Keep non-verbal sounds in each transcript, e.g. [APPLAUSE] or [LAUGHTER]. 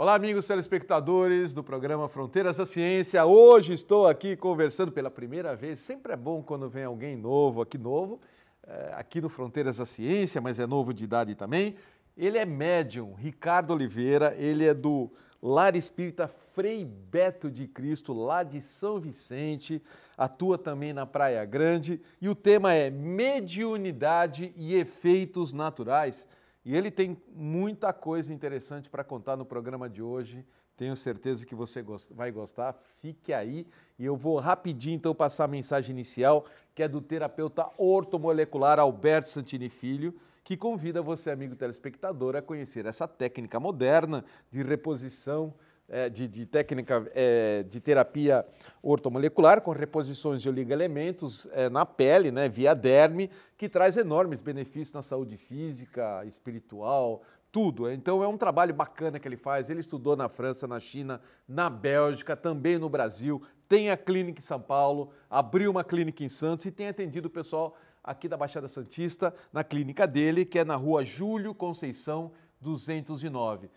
Olá, amigos telespectadores do programa Fronteiras da Ciência. Hoje estou aqui conversando pela primeira vez. Sempre é bom quando vem alguém novo aqui, novo, eh, aqui no Fronteiras da Ciência, mas é novo de idade também. Ele é médium, Ricardo Oliveira, ele é do Lar Espírita Frei Beto de Cristo, lá de São Vicente, atua também na Praia Grande e o tema é Mediunidade e Efeitos Naturais. E ele tem muita coisa interessante para contar no programa de hoje. Tenho certeza que você vai gostar. Fique aí e eu vou rapidinho então passar a mensagem inicial, que é do terapeuta ortomolecular Alberto Santini Filho, que convida você, amigo telespectador, a conhecer essa técnica moderna de reposição é, de, de, técnica é, de terapia ortomolecular com reposições de oligoelementos é, na pele, né, via derme, que traz enormes benefícios na saúde física, espiritual, tudo. Então é um trabalho bacana que ele faz. Ele estudou na França, na China, na Bélgica, também no Brasil. Tem a clínica em São Paulo, abriu uma clínica em Santos e tem atendido o pessoal aqui da Baixada Santista na clínica dele, que é na rua Júlio Conceição 209.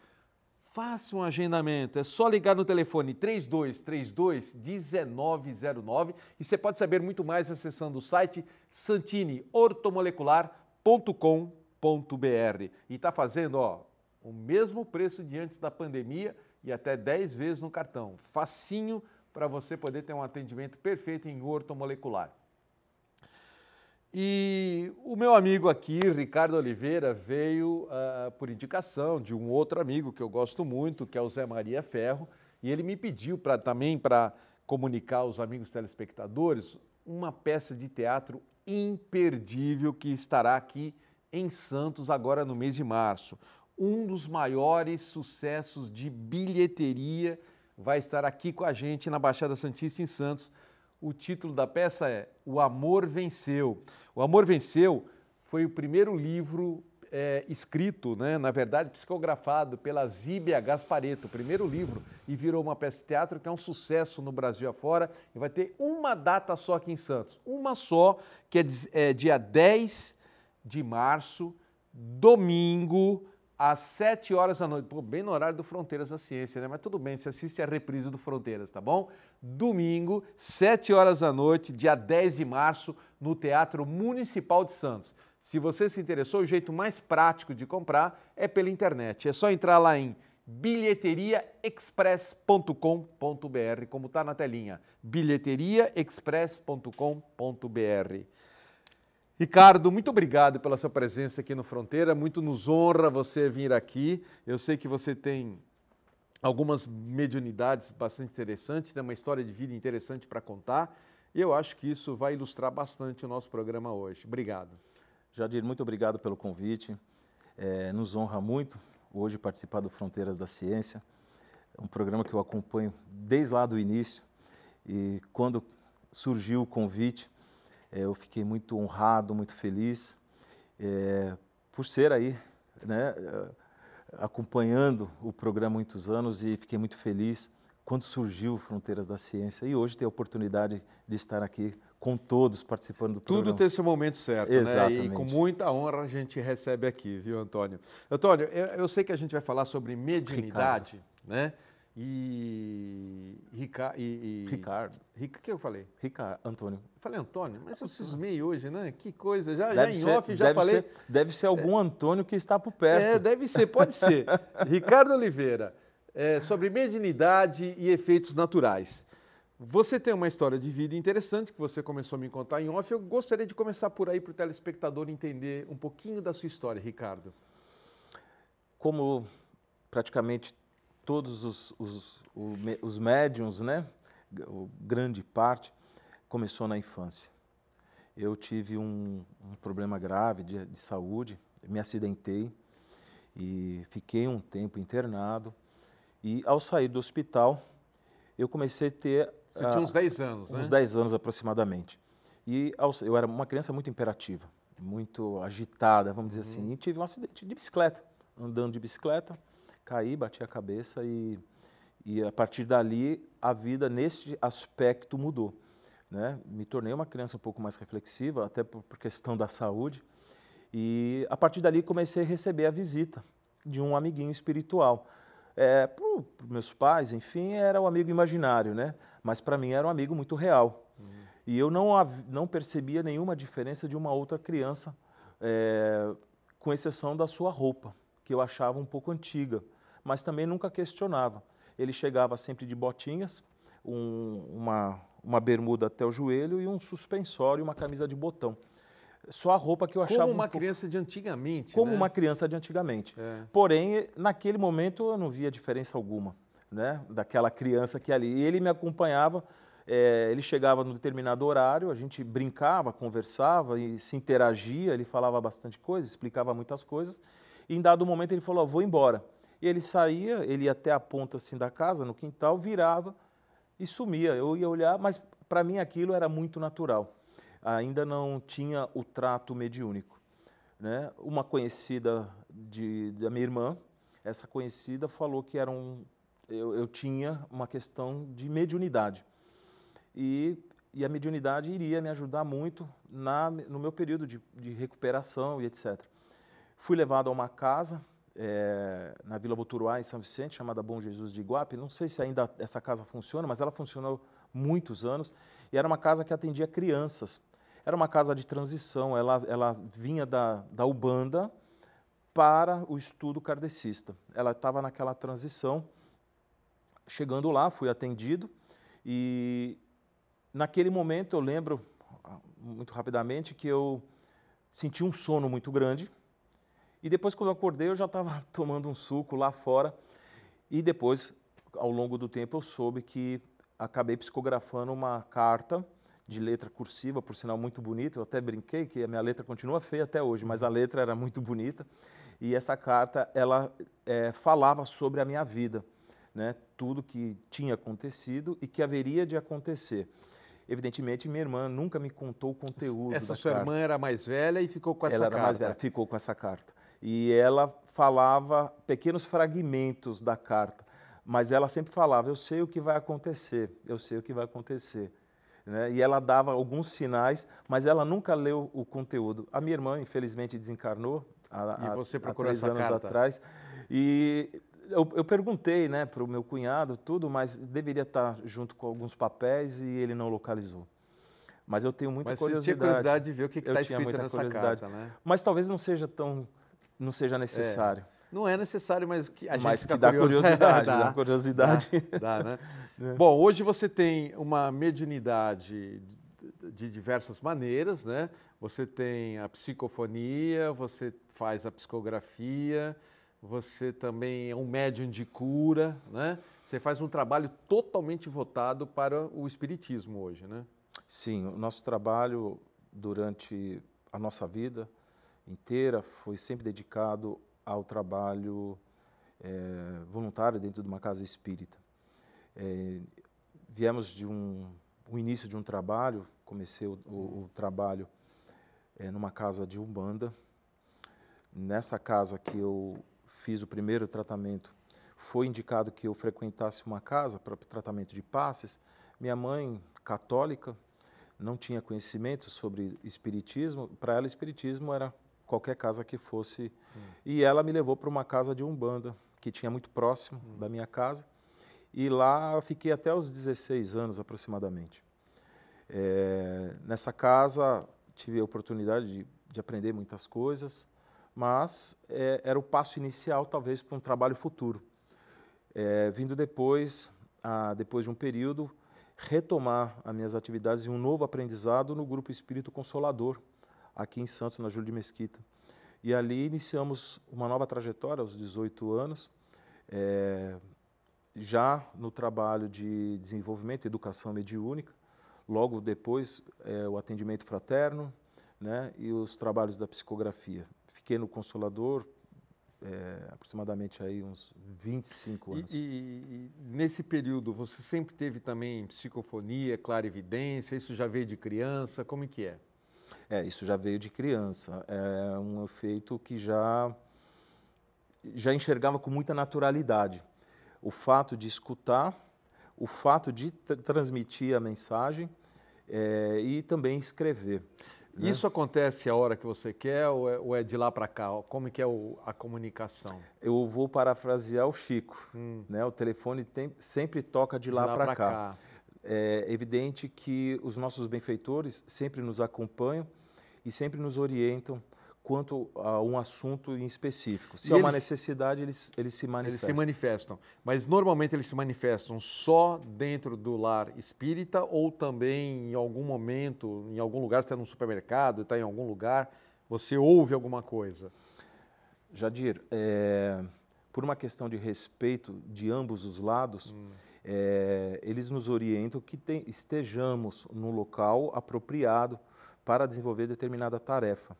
Faça um agendamento, é só ligar no telefone 3232 1909 e você pode saber muito mais acessando o site santiniortomolecular.com.br. E está fazendo ó, o mesmo preço de antes da pandemia e até 10 vezes no cartão. Facinho para você poder ter um atendimento perfeito em ortomolecular. E o meu amigo aqui, Ricardo Oliveira, veio uh, por indicação de um outro amigo que eu gosto muito, que é o Zé Maria Ferro, e ele me pediu pra, também para comunicar aos amigos telespectadores uma peça de teatro imperdível que estará aqui em Santos agora no mês de março. Um dos maiores sucessos de bilheteria vai estar aqui com a gente na Baixada Santista em Santos o título da peça é O Amor Venceu. O Amor Venceu foi o primeiro livro é, escrito, né, na verdade psicografado pela Zíbia Gaspareto, o primeiro livro, e virou uma peça de teatro que é um sucesso no Brasil afora e vai ter uma data só aqui em Santos, uma só, que é, é dia 10 de março, domingo, às 7 horas da noite. Pô, bem no horário do Fronteiras da Ciência, né? Mas tudo bem, você assiste a reprise do Fronteiras, tá bom? Domingo, 7 horas da noite, dia 10 de março, no Teatro Municipal de Santos. Se você se interessou, o jeito mais prático de comprar é pela internet. É só entrar lá em bilheteriaexpress.com.br, como está na telinha, bilheteriaexpress.com.br. Ricardo, muito obrigado pela sua presença aqui no Fronteira. Muito nos honra você vir aqui. Eu sei que você tem algumas mediunidades bastante interessantes, tem uma história de vida interessante para contar. E eu acho que isso vai ilustrar bastante o nosso programa hoje. Obrigado. Jadir, muito obrigado pelo convite. É, nos honra muito hoje participar do Fronteiras da Ciência, é um programa que eu acompanho desde lá do início. E quando surgiu o convite, é, eu fiquei muito honrado, muito feliz é, por ser aí, né, é, acompanhando o programa há muitos anos e fiquei muito feliz quando surgiu Fronteiras da Ciência e hoje ter a oportunidade de estar aqui com todos participando do programa. Tudo tem seu momento certo, Exatamente. né? E com muita honra a gente recebe aqui, viu, Antônio? Antônio, eu, eu sei que a gente vai falar sobre mediunidade, Ricardo. né? e, Rica, e, e Ricardo. Rica, que eu falei? Ricardo, Antônio. falei Antônio, mas eu cismei hoje, né? Que coisa, já, já ser, em off já deve falei. Ser, deve ser algum é, Antônio que está por perto. É, deve ser, pode ser. [LAUGHS] Ricardo Oliveira, é, sobre mediunidade e efeitos naturais. Você tem uma história de vida interessante que você começou a me contar em off. Eu gostaria de começar por aí para o telespectador entender um pouquinho da sua história, Ricardo. Como praticamente todos os, os, os médiums, né? grande parte, começou na infância. Eu tive um, um problema grave de, de saúde, me acidentei e fiquei um tempo internado. E ao sair do hospital, eu comecei a ter. Você ah, tinha uns 10 anos, uns né? Uns 10 anos aproximadamente. E ao, eu era uma criança muito imperativa, muito agitada, vamos dizer uhum. assim. E tive um acidente de bicicleta, andando de bicicleta caí, bati a cabeça e, e a partir dali a vida neste aspecto mudou. Né? Me tornei uma criança um pouco mais reflexiva, até por, por questão da saúde. E a partir dali comecei a receber a visita de um amiguinho espiritual. É, para meus pais, enfim, era um amigo imaginário, né? Mas para mim era um amigo muito real. Uhum. E eu não, não percebia nenhuma diferença de uma outra criança, é, com exceção da sua roupa que eu achava um pouco antiga, mas também nunca questionava. Ele chegava sempre de botinhas, um, uma, uma bermuda até o joelho e um suspensório e uma camisa de botão. Só a roupa que eu achava. Como uma um criança de antigamente. Como né? uma criança de antigamente. É. Porém, naquele momento eu não via diferença alguma, né? Daquela criança que ali. E ele me acompanhava, é, ele chegava num determinado horário, a gente brincava, conversava e se interagia, ele falava bastante coisa, explicava muitas coisas. E em dado momento ele falou: ah, vou embora. E ele saía, ele ia até a ponta assim da casa, no quintal, virava e sumia. Eu ia olhar, mas para mim aquilo era muito natural. Ainda não tinha o trato mediúnico. Né? Uma conhecida de, da minha irmã, essa conhecida falou que era um, eu, eu tinha uma questão de mediunidade. E e a mediunidade iria me ajudar muito na, no meu período de, de recuperação e etc. Fui levado a uma casa é, na Vila Boturuá, em São Vicente, chamada Bom Jesus de Iguape. Não sei se ainda essa casa funciona, mas ela funcionou muitos anos. E era uma casa que atendia crianças. Era uma casa de transição, ela, ela vinha da, da Ubanda para o estudo kardecista. Ela estava naquela transição. Chegando lá, fui atendido e naquele momento eu lembro ah, muito rapidamente que eu senti um sono muito grande e depois, quando eu acordei, eu já estava [LAUGHS] tomando um suco lá fora. E depois, ao longo do tempo, eu soube que acabei psicografando uma carta de letra cursiva, por sinal muito bonita. Eu até brinquei que a minha letra continua feia até hoje, mas a letra era muito bonita. E essa carta, ela é, falava sobre a minha vida, né? tudo que tinha acontecido e que haveria de acontecer. Evidentemente, minha irmã nunca me contou o conteúdo. Essa sua carta. irmã era mais velha e ficou com essa ela carta. Ela era mais velha, ficou com essa carta e ela falava pequenos fragmentos da carta, mas ela sempre falava: Eu sei o que vai acontecer, eu sei o que vai acontecer. Né? E ela dava alguns sinais, mas ela nunca leu o conteúdo. A minha irmã, infelizmente, desencarnou há, e você procurou há três anos carta? atrás. E eu, eu perguntei né, para o meu cunhado tudo, mas deveria estar junto com alguns papéis e ele não localizou. Mas eu tenho muita mas curiosidade. Mas tinha curiosidade de ver o que está escrito nessa carta, né? Mas talvez não seja tão não seja é. necessário. É. Não é necessário, mas que a mas gente que dá curioso. curiosidade. [LAUGHS] dá, dá curiosidade. Dá, dá né? [LAUGHS] É. Bom, hoje você tem uma mediunidade de diversas maneiras, né? Você tem a psicofonia, você faz a psicografia, você também é um médium de cura, né? Você faz um trabalho totalmente votado para o espiritismo hoje, né? Sim, o nosso trabalho durante a nossa vida inteira foi sempre dedicado ao trabalho é, voluntário dentro de uma casa espírita. É, viemos de um, um início de um trabalho, comecei o, o, o trabalho é, numa casa de Umbanda. Nessa casa que eu fiz o primeiro tratamento, foi indicado que eu frequentasse uma casa para tratamento de passes. Minha mãe, católica, não tinha conhecimento sobre espiritismo. Para ela, espiritismo era qualquer casa que fosse. Hum. E ela me levou para uma casa de Umbanda, que tinha muito próximo hum. da minha casa. E lá eu fiquei até os 16 anos aproximadamente. É, nessa casa tive a oportunidade de, de aprender muitas coisas, mas é, era o passo inicial, talvez, para um trabalho futuro. É, vindo depois, a, depois de um período, retomar as minhas atividades e um novo aprendizado no Grupo Espírito Consolador, aqui em Santos, na Júlia de Mesquita. E ali iniciamos uma nova trajetória aos 18 anos, é, já no trabalho de desenvolvimento e educação mediúnica, logo depois é, o atendimento fraterno né, e os trabalhos da psicografia. Fiquei no Consolador é, aproximadamente aí uns 25 anos. E, e, e, nesse período você sempre teve também psicofonia, clarividência, isso já veio de criança, como é que é? É, isso já veio de criança. É um efeito que já já enxergava com muita naturalidade. O fato de escutar, o fato de transmitir a mensagem é, e também escrever. Né? Isso acontece a hora que você quer ou é, ou é de lá para cá? Como que é o, a comunicação? Eu vou parafrasear o Chico, hum. né? O telefone tem, sempre toca de, de lá, lá para cá. cá é evidente que os nossos benfeitores sempre nos acompanham e sempre nos orientam quanto a um assunto em específico. Se e há eles, uma necessidade, eles, eles se manifestam. Eles se manifestam. Mas normalmente eles se manifestam só dentro do lar espírita ou também em algum momento, em algum lugar, está num supermercado, está em algum lugar, você ouve alguma coisa. Jadir, é, por uma questão de respeito de ambos os lados. Hum é, eles nos orientam que estejamos no local apropriado para desenvolver determinada tarefa.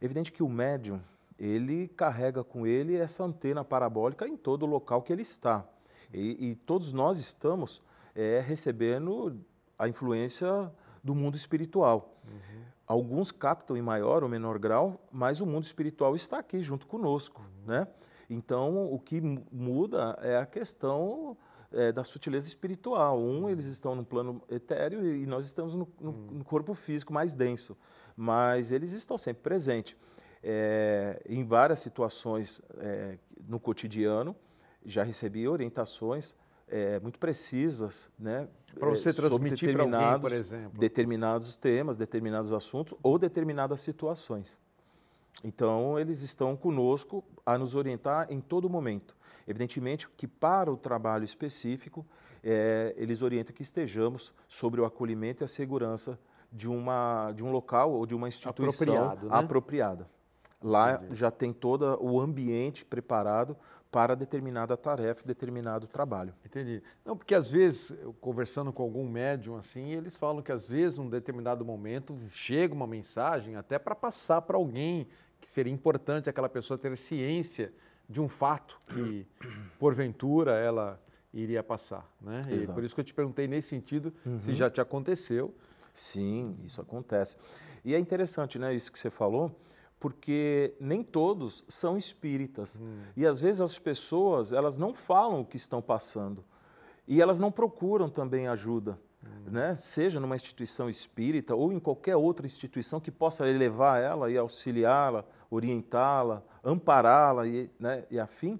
É evidente que o médium, ele carrega com ele essa antena parabólica em todo o local que ele está. E, e todos nós estamos é, recebendo a influência do mundo espiritual. Uhum. Alguns captam em maior ou menor grau, mas o mundo espiritual está aqui junto conosco, uhum. né? Então, o que muda é a questão é, da sutileza espiritual. Um, eles estão no plano etéreo e nós estamos no, no, hum. no corpo físico mais denso, mas eles estão sempre presentes é, em várias situações é, no cotidiano. Já recebi orientações é, muito precisas, né? Para é, você transmitir para alguém, por exemplo. Determinados temas, determinados assuntos ou determinadas situações. Então, eles estão conosco a nos orientar em todo momento. Evidentemente que para o trabalho específico, é, eles orientam que estejamos sobre o acolhimento e a segurança de, uma, de um local ou de uma instituição né? apropriada. Lá Entendi. já tem todo o ambiente preparado para determinada tarefa, determinado trabalho. Entendi. Não, porque às vezes, conversando com algum médium assim, eles falam que às vezes, num determinado momento, chega uma mensagem até para passar para alguém, que seria importante aquela pessoa ter ciência de um fato que, porventura, ela iria passar. Né? Exato. E por isso que eu te perguntei nesse sentido uhum. se já te aconteceu. Sim, isso acontece. E é interessante né, isso que você falou, porque nem todos são espíritas. Hum. E às vezes as pessoas elas não falam o que estão passando. E elas não procuram também ajuda. Hum. Né? Seja numa instituição espírita ou em qualquer outra instituição que possa elevar ela e auxiliá-la, orientá-la, ampará-la e, né, e afim.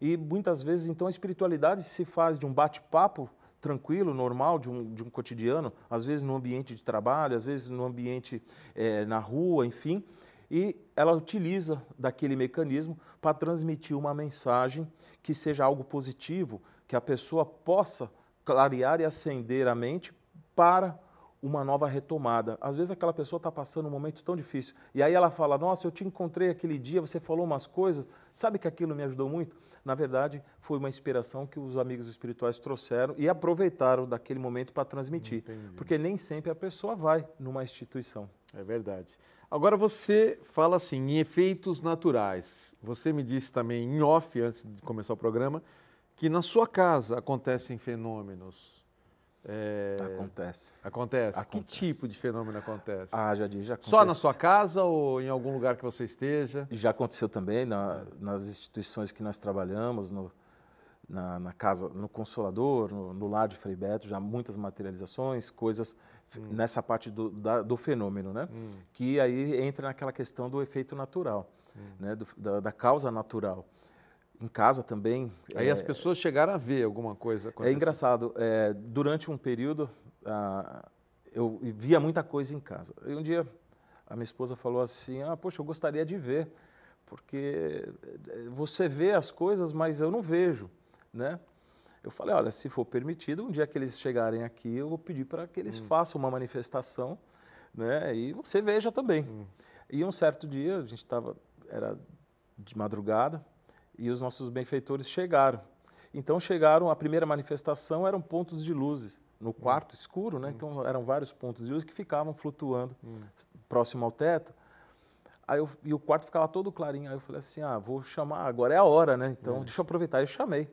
E muitas vezes, então, a espiritualidade se faz de um bate-papo tranquilo, normal, de um, de um cotidiano, às vezes no ambiente de trabalho, às vezes no ambiente é, na rua, enfim. E ela utiliza daquele mecanismo para transmitir uma mensagem que seja algo positivo, que a pessoa possa clarear e acender a mente para uma nova retomada. Às vezes aquela pessoa está passando um momento tão difícil e aí ela fala: Nossa, eu te encontrei aquele dia, você falou umas coisas, sabe que aquilo me ajudou muito? Na verdade, foi uma inspiração que os amigos espirituais trouxeram e aproveitaram daquele momento para transmitir. Entendi. Porque nem sempre a pessoa vai numa instituição. É verdade. Agora você fala assim, em efeitos naturais. Você me disse também em off, antes de começar o programa, que na sua casa acontecem fenômenos. É... Acontece. acontece. Acontece? Que tipo de fenômeno acontece? Ah, já disse, já Só na sua casa ou em algum lugar que você esteja? Já aconteceu também na, nas instituições que nós trabalhamos, no, na, na, casa, no Consolador, no, no Lar de Frei Beto, já muitas materializações, coisas hum. nessa parte do, da, do fenômeno, né? Hum. Que aí entra naquela questão do efeito natural, hum. né? Do, da, da causa natural em casa também. Aí é, as pessoas chegaram a ver alguma coisa acontecer. É engraçado. É, durante um período, ah, eu via muita coisa em casa. E um dia a minha esposa falou assim: Ah, poxa, eu gostaria de ver, porque eh, eh, você vê as coisas, mas eu não vejo, né? Eu falei: Olha, se for permitido, um dia que eles chegarem aqui, eu vou pedir para que eles hum. façam uma manifestação, né? E você veja também. Hum. E um certo dia, a gente estava, era de madrugada, e os nossos benfeitores chegaram. Então chegaram, a primeira manifestação eram pontos de luzes no hum. quarto escuro, né? Hum. Então eram vários pontos de luz que ficavam flutuando hum. próximo ao teto. Aí eu, e o quarto ficava todo clarinho. Aí eu falei assim: "Ah, vou chamar, agora é a hora, né? Então deixa eu aproveitar". Eu chamei.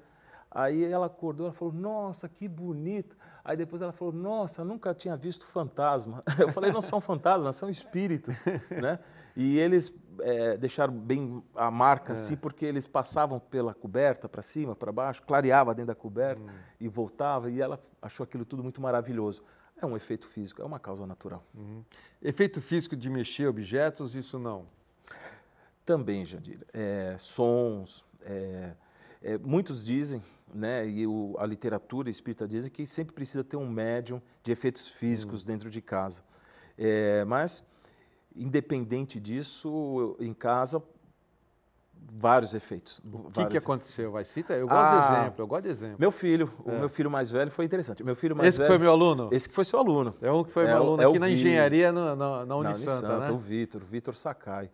Aí ela acordou, ela falou: "Nossa, que bonito". Aí depois ela falou: "Nossa, nunca tinha visto fantasma". [LAUGHS] Eu falei: "Não são fantasmas, são espíritos", [LAUGHS] né? E eles é, deixaram bem a marca, assim, é. assim, porque eles passavam pela coberta, para cima, para baixo, clareava dentro da coberta hum. e voltava, e ela achou aquilo tudo muito maravilhoso. É um efeito físico, é uma causa natural. Uhum. Efeito físico de mexer objetos, isso não? Também, Jandir. É, sons. É, é, muitos dizem, né, e o, a literatura espírita diz que sempre precisa ter um médium de efeitos físicos uhum. dentro de casa. É, mas independente disso, em casa, vários efeitos. O que, que aconteceu? Vai, cita. Eu gosto ah, de exemplo, eu gosto de exemplo. Meu filho, é. o meu filho mais velho foi interessante. Meu filho mais Esse velho, que foi meu aluno? Esse que foi seu aluno. É um que foi é, meu aluno é aqui na engenharia na, Unisanta, na Unisanta né? O Vitor, o Vitor Sakai.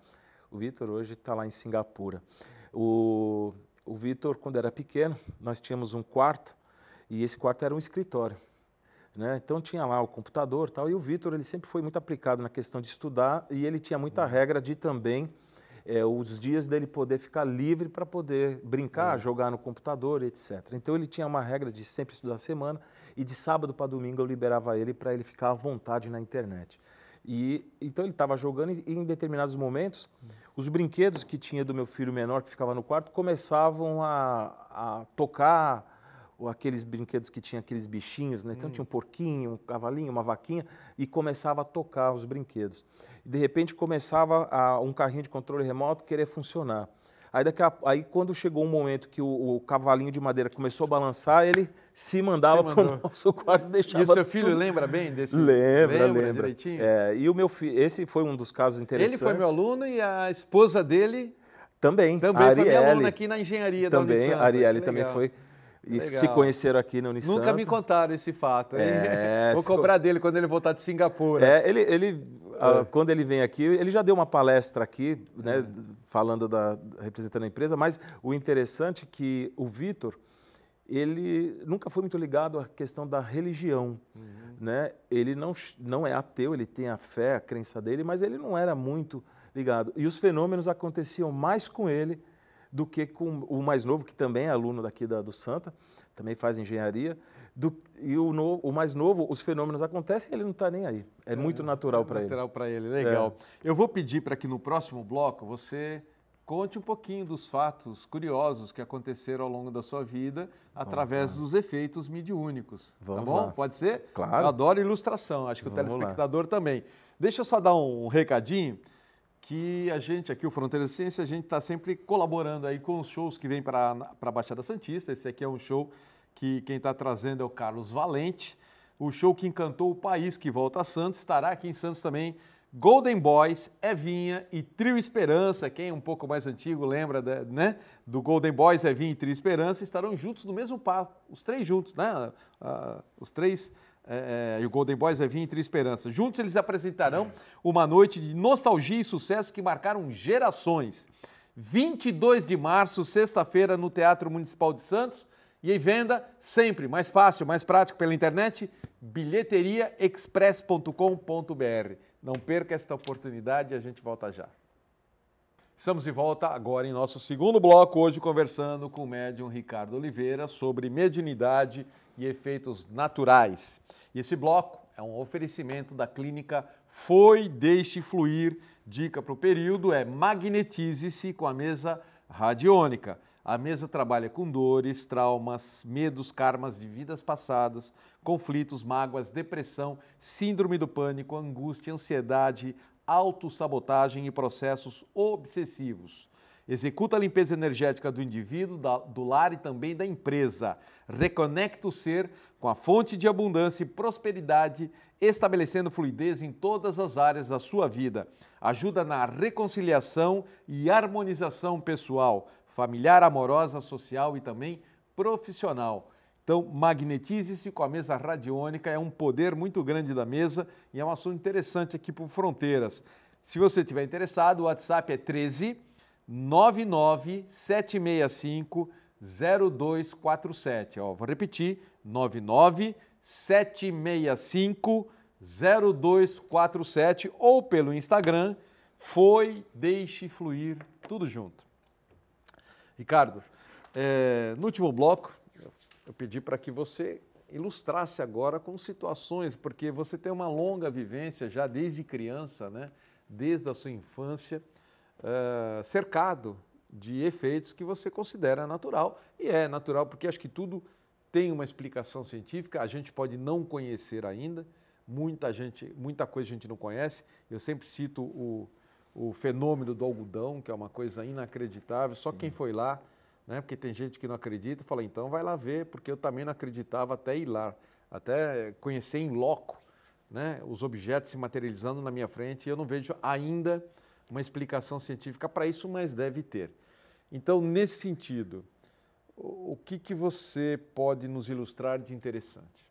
O Vitor hoje está lá em Singapura. O, o Vitor, quando era pequeno, nós tínhamos um quarto e esse quarto era um escritório. Né? Então tinha lá o computador tal, e o Vitor sempre foi muito aplicado na questão de estudar e ele tinha muita uhum. regra de também é, os dias dele poder ficar livre para poder brincar, uhum. jogar no computador, etc. Então ele tinha uma regra de sempre estudar a semana e de sábado para domingo eu liberava ele para ele ficar à vontade na internet. E, então ele estava jogando e, em determinados momentos uhum. os brinquedos que tinha do meu filho menor que ficava no quarto começavam a, a tocar, ou aqueles brinquedos que tinha aqueles bichinhos, né? Então hum. tinha um porquinho, um cavalinho, uma vaquinha e começava a tocar os brinquedos. E, de repente começava a, um carrinho de controle remoto querer funcionar. Aí, daqui a, aí quando chegou um momento que o, o, cavalinho de madeira começou a balançar, ele se mandava para o nosso quarto e deixava. E o seu filho tudo... lembra bem desse? Lembra, lembra. lembra. Direitinho? É, e o meu filho, esse foi um dos casos interessantes. Ele foi meu aluno e a esposa dele também. Também Arielle, foi minha aluna aqui na engenharia também, da Unisampa. Arielle também foi e Legal. se conheceram aqui no Unisanta. Nunca me contaram esse fato. É, [LAUGHS] Vou cobrar dele quando ele voltar de Singapura. É, ele, ele é. quando ele vem aqui, ele já deu uma palestra aqui, né, é. falando da representando a empresa, mas o interessante é que o Vitor, ele nunca foi muito ligado à questão da religião, uhum. né? Ele não não é ateu, ele tem a fé, a crença dele, mas ele não era muito ligado. E os fenômenos aconteciam mais com ele do que com o mais novo, que também é aluno daqui da, do Santa, também faz engenharia, do, e o, no, o, mais novo, os fenômenos acontecem e ele não está nem aí. É, é muito natural é para ele. Natural para ele, legal. É. Eu vou pedir para que no próximo bloco você conte um pouquinho dos fatos curiosos que aconteceram ao longo da sua vida através dos efeitos mediúnicos. Tá Vamos tá bom? Lá. Pode ser? Claro. Eu adoro ilustração, acho que Vamos o telespectador lá. também. Deixa eu só dar um recadinho que a gente, aqui o Fronteira Ciência, a gente está sempre colaborando aí com os shows que vêm para a Baixada Santista. Esse aqui é um show que quem está trazendo é o Carlos Valente. O show que encantou o país que volta a Santos estará aqui em Santos também. Golden Boys, Evinha e Trio Esperança, quem é um pouco mais antigo lembra né? do Golden Boys, Evinha e Trio Esperança, estarão juntos no mesmo palco, os três juntos, né? Uh, os três é, é, e o Golden Boys é vinho entre esperança. Juntos eles apresentarão é. uma noite de nostalgia e sucesso que marcaram gerações. 22 de março, sexta-feira, no Teatro Municipal de Santos. E em venda, sempre mais fácil, mais prático pela internet, bilheteriaexpress.com.br. Não perca esta oportunidade e a gente volta já. Estamos de volta agora em nosso segundo bloco, hoje conversando com o médium Ricardo Oliveira sobre mediunidade e efeitos naturais. E esse bloco é um oferecimento da clínica Foi Deixe Fluir. Dica para o período é magnetize-se com a mesa radiônica. A mesa trabalha com dores, traumas, medos, karmas de vidas passadas, conflitos, mágoas, depressão, síndrome do pânico, angústia, ansiedade, autossabotagem e processos obsessivos. Executa a limpeza energética do indivíduo, do lar e também da empresa. Reconecta o ser com a fonte de abundância e prosperidade, estabelecendo fluidez em todas as áreas da sua vida. Ajuda na reconciliação e harmonização pessoal, familiar, amorosa, social e também profissional. Então, magnetize-se com a mesa radiônica, é um poder muito grande da mesa e é um assunto interessante aqui por Fronteiras. Se você estiver interessado, o WhatsApp é 13 99765 0247. Ó, vou repetir: 99765 0247 ou pelo Instagram foi deixe fluir tudo junto. Ricardo, é, no último bloco eu pedi para que você ilustrasse agora com situações, porque você tem uma longa vivência já desde criança, né? Desde a sua infância eh, cercado de efeitos que você considera natural. E é natural porque acho que tudo tem uma explicação científica, a gente pode não conhecer ainda, muita, gente, muita coisa a gente não conhece. Eu sempre cito o, o fenômeno do algodão, que é uma coisa inacreditável, só Sim. quem foi lá, né? porque tem gente que não acredita, fala, então vai lá ver, porque eu também não acreditava até ir lá, até conhecer em loco né? os objetos se materializando na minha frente, e eu não vejo ainda uma explicação científica para isso, mas deve ter. Então, nesse sentido, o que, que você pode nos ilustrar de interessante?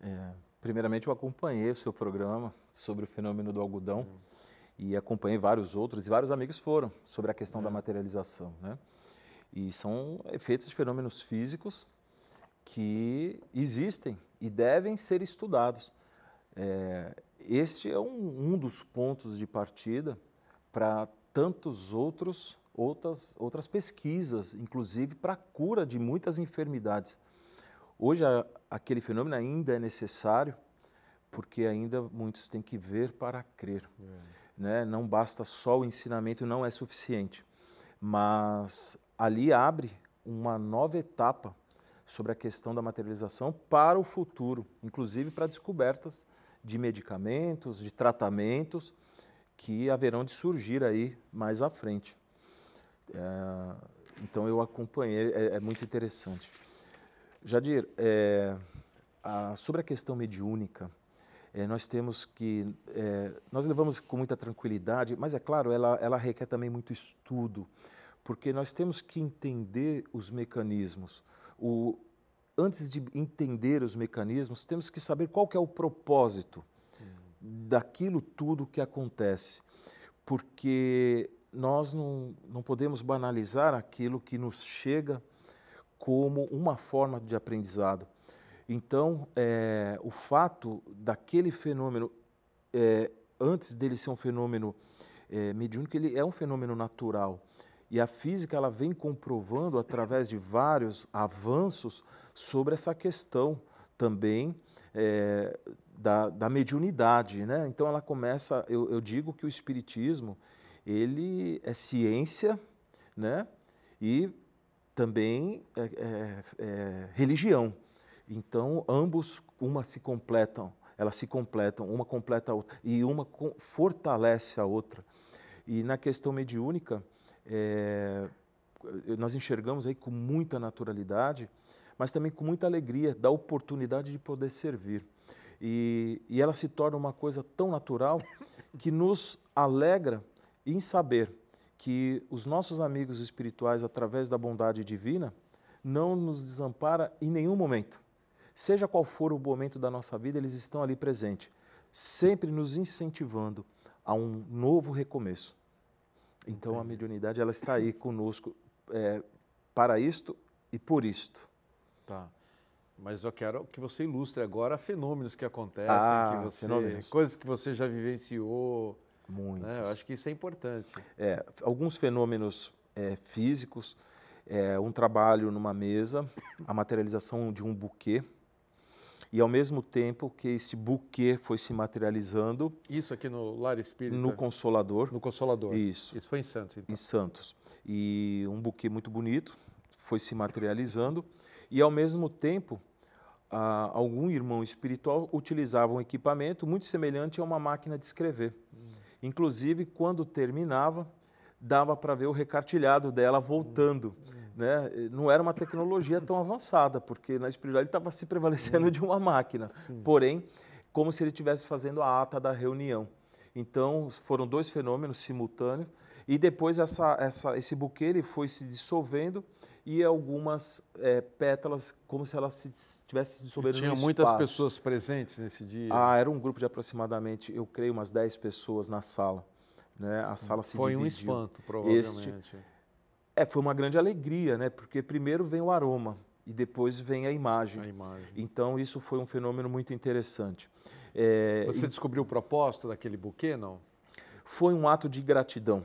É, primeiramente, eu acompanhei o seu programa sobre o fenômeno do algodão hum. e acompanhei vários outros, e vários amigos foram sobre a questão da hum. materialização. Né? E são efeitos de fenômenos físicos que existem e devem ser estudados. É, este é um, um dos pontos de partida para tantos outros outras outras pesquisas, inclusive para a cura de muitas enfermidades. Hoje a, aquele fenômeno ainda é necessário, porque ainda muitos têm que ver para crer. É. Né? Não basta só o ensinamento, não é suficiente. Mas ali abre uma nova etapa sobre a questão da materialização para o futuro, inclusive para descobertas de medicamentos, de tratamentos que haverão de surgir aí mais à frente. É, então eu acompanhei, é, é muito interessante. Jadir, é, a, sobre a questão mediúnica, é, nós temos que, é, nós levamos com muita tranquilidade, mas é claro, ela, ela requer também muito estudo, porque nós temos que entender os mecanismos. O, antes de entender os mecanismos, temos que saber qual que é o propósito daquilo tudo que acontece, porque nós não, não podemos banalizar aquilo que nos chega como uma forma de aprendizado. Então, é, o fato daquele fenômeno, é, antes dele ser um fenômeno é, mediúnico, ele é um fenômeno natural. E a física ela vem comprovando, através de vários avanços, sobre essa questão também é, da, da mediunidade, né? Então ela começa, eu, eu digo que o espiritismo ele é ciência, né? E também é, é, é religião. Então ambos, uma se completam, elas se completam, uma completa a outra e uma fortalece a outra. E na questão mediúnica é, nós enxergamos aí com muita naturalidade, mas também com muita alegria da oportunidade de poder servir. E, e ela se torna uma coisa tão natural que nos alegra em saber que os nossos amigos espirituais, através da bondade divina, não nos desampara em nenhum momento. Seja qual for o momento da nossa vida, eles estão ali presentes, sempre nos incentivando a um novo recomeço. Então Entendi. a mediunidade ela está aí conosco é, para isto e por isto. Tá. Mas eu quero que você ilustre agora fenômenos que acontecem, ah, que você, fenômenos. coisas que você já vivenciou. Muito. Né? Eu acho que isso é importante. É, alguns fenômenos é, físicos, é, um trabalho numa mesa, a materialização de um buquê, e ao mesmo tempo que esse buquê foi se materializando. Isso aqui no Lar Espírita? No Consolador. No Consolador. Isso. Isso foi em Santos, então. Em Santos. E um buquê muito bonito foi se materializando. E ao mesmo tempo, ah, algum irmão espiritual utilizava um equipamento muito semelhante a uma máquina de escrever. Hum. Inclusive, quando terminava, dava para ver o recartilhado dela voltando. Hum. hum. Né? Não era uma tecnologia tão avançada, porque na espiritualidade estava se prevalecendo hum. de uma máquina. Sim. Porém, como se ele estivesse fazendo a ata da reunião. Então, foram dois fenômenos simultâneos e depois essa, essa, esse buquê ele foi se dissolvendo e algumas é, pétalas, como se elas se tivessem se dissolvendo Tinha muitas espaço. pessoas presentes nesse dia? Ah, era um grupo de aproximadamente, eu creio, umas 10 pessoas na sala. Né? A sala se Foi dividiu. um espanto, provavelmente. Este, é, foi uma grande alegria, né? porque primeiro vem o aroma e depois vem a imagem. A imagem. Então, isso foi um fenômeno muito interessante. É, Você e... descobriu o propósito daquele buquê, não? Foi um ato de gratidão.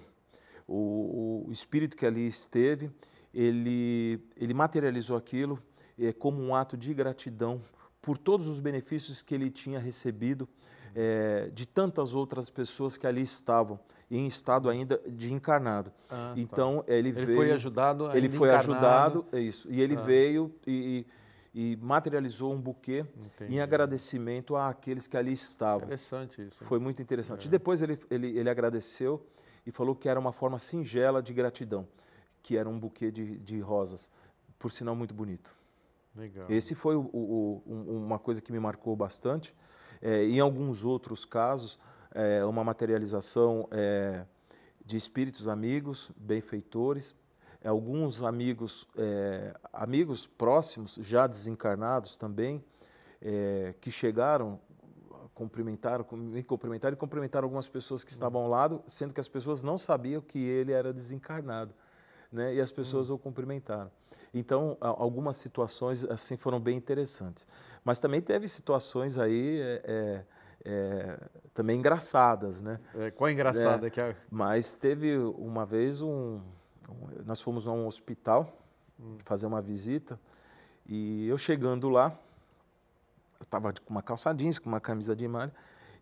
O, o espírito que ali esteve, ele, ele materializou aquilo é, como um ato de gratidão por todos os benefícios que ele tinha recebido é, de tantas outras pessoas que ali estavam em estado ainda de encarnado. Ah, tá. então tá. ele, ele veio, foi ajudado, ele foi encarnado. ajudado, é isso. E ele ah. veio e, e, materializou um buquê Entendi. em agradecimento àqueles que ali estavam. Interessante isso. Foi muito interessante. É. E depois ele, ele, ele agradeceu e falou que era uma forma singela de gratidão, que era um buquê de, de rosas, por sinal muito bonito. Legal. Esse foi o, o, uma coisa que me marcou bastante. É, em alguns outros casos, é, uma materialização é, de espíritos amigos, benfeitores, é, alguns amigos, é, amigos próximos, já desencarnados também, é, que chegaram cumprimentaram, me cumprimentaram e cumprimentaram algumas pessoas que estavam ao lado, sendo que as pessoas não sabiam que ele era desencarnado, né? E as pessoas hum. o cumprimentaram. Então, algumas situações assim foram bem interessantes. Mas também teve situações aí é, é, é também engraçadas, né? É, qual é engraçada é, que a... Mas teve uma vez um, nós fomos a um hospital hum. fazer uma visita e eu chegando lá eu estava com uma calça jeans, com uma camisa de malha,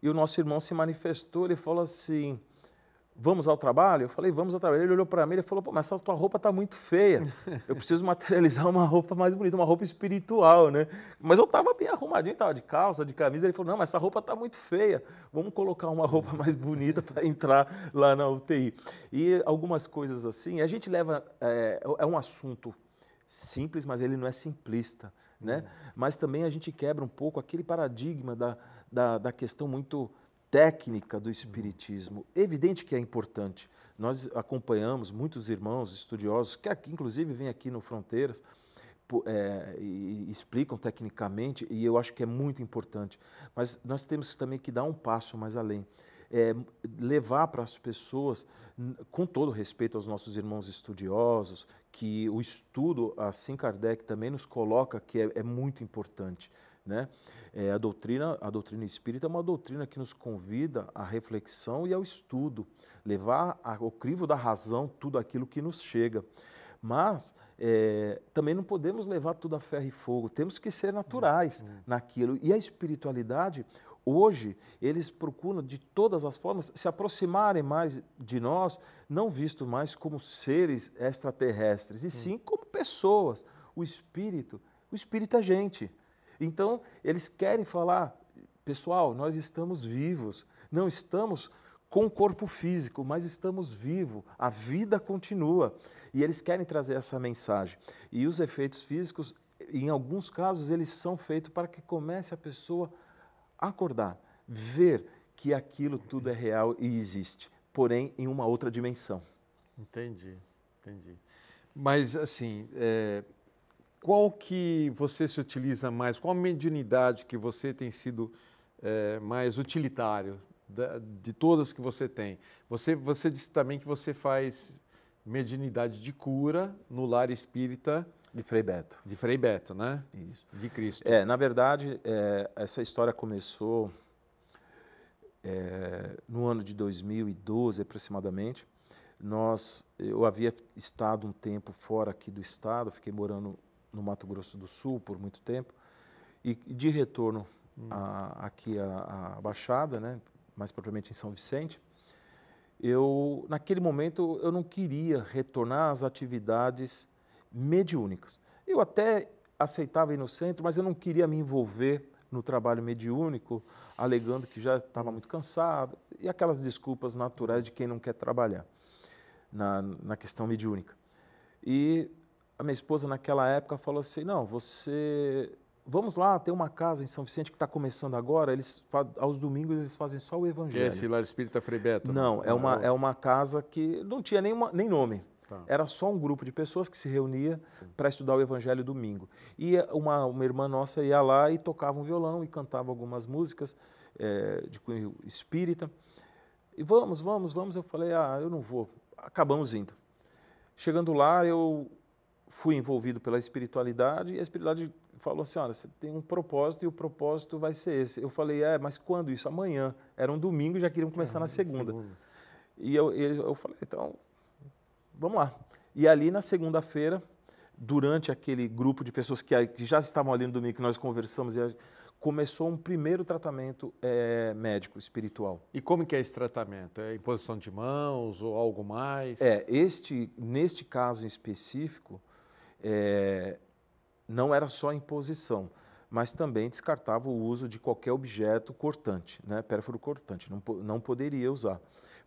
e o nosso irmão se manifestou, ele falou assim, vamos ao trabalho? Eu falei, vamos ao trabalho. Ele olhou para mim e falou, pô, mas essa tua roupa está muito feia, eu preciso materializar uma roupa mais bonita, uma roupa espiritual, né? Mas eu estava bem arrumadinho, estava de calça, de camisa, ele falou, não, mas essa roupa está muito feia, vamos colocar uma roupa mais bonita para entrar lá na UTI. E algumas coisas assim, a gente leva, é, é um assunto simples, mas ele não é simplista. Né? Uhum. Mas também a gente quebra um pouco aquele paradigma da, da, da questão muito técnica do espiritismo. Uhum. Evidente que é importante. Nós acompanhamos muitos irmãos estudiosos, que aqui, inclusive vêm aqui no Fronteiras, é, e explicam tecnicamente, e eu acho que é muito importante. Mas nós temos também que dar um passo mais além é, levar para as pessoas, com todo respeito aos nossos irmãos estudiosos, que o estudo, assim Kardec também nos coloca que é, é muito importante. Né? É, a, doutrina, a doutrina espírita é uma doutrina que nos convida à reflexão e ao estudo, levar ao crivo da razão tudo aquilo que nos chega. Mas é, também não podemos levar tudo a ferro e fogo, temos que ser naturais uhum. naquilo. E a espiritualidade, Hoje, eles procuram de todas as formas se aproximarem mais de nós, não visto mais como seres extraterrestres, e sim como pessoas. O espírito, o espírito é gente. Então, eles querem falar, pessoal, nós estamos vivos, não estamos com o corpo físico, mas estamos vivos, a vida continua. E eles querem trazer essa mensagem. E os efeitos físicos, em alguns casos, eles são feitos para que comece a pessoa a acordar, ver que aquilo tudo é real e existe, porém em uma outra dimensão. Entendi, entendi. Mas assim, é, qual que você se utiliza mais? Qual a mediunidade que você tem sido é, mais utilitário da, de todas que você tem? Você, você disse também que você faz mediunidade de cura no lar espírita de Frei Beto. De Frei Beto, né? Isso. De Cristo. É, na verdade, é, essa história começou é, no ano de 2012, aproximadamente. Nós, eu havia estado um tempo fora aqui do estado, fiquei morando no Mato Grosso do Sul por muito tempo, e de retorno hum. a, aqui à, à Baixada, né, mais propriamente em São Vicente, eu, naquele momento, eu não queria retornar às atividades mediúnicas. Eu até aceitava ir no centro, mas eu não queria me envolver no trabalho mediúnico, alegando que já estava muito cansado, e aquelas desculpas naturais de quem não quer trabalhar na, na questão mediúnica. E a minha esposa, naquela época, falou assim: não, você. Vamos lá, tem uma casa em São Vicente que está começando agora. Eles aos domingos eles fazem só o evangelho. é esse lar espírita Frei Beto? Não, é uma, é uma casa que não tinha nenhuma, nem nome. Tá. Era só um grupo de pessoas que se reunia para estudar o Evangelho domingo. E eh, uma, uma irmã nossa ia lá e tocava um violão e cantava algumas músicas é, de cunho espírita. E vamos, vamos, vamos. Eu falei, ah, eu não vou. Acabamos indo. Chegando lá, eu fui envolvido pela espiritualidade e a espiritualidade falou assim, olha, você tem um propósito e o propósito vai ser esse. Eu falei, é, mas quando isso? Amanhã. Era um domingo já queriam começar ah, na segunda. segunda. E eu, eu falei, então, vamos lá. E ali na segunda-feira, durante aquele grupo de pessoas que, já estavam ali no domingo, que nós conversamos, começou um primeiro tratamento é, médico, espiritual. E como que é esse tratamento? É imposição de mãos ou algo mais? É, este, neste caso em específico, é, não era só imposição, mas também descartava o uso de qualquer objeto cortante, né, pérfuro cortante, não, não poderia usar.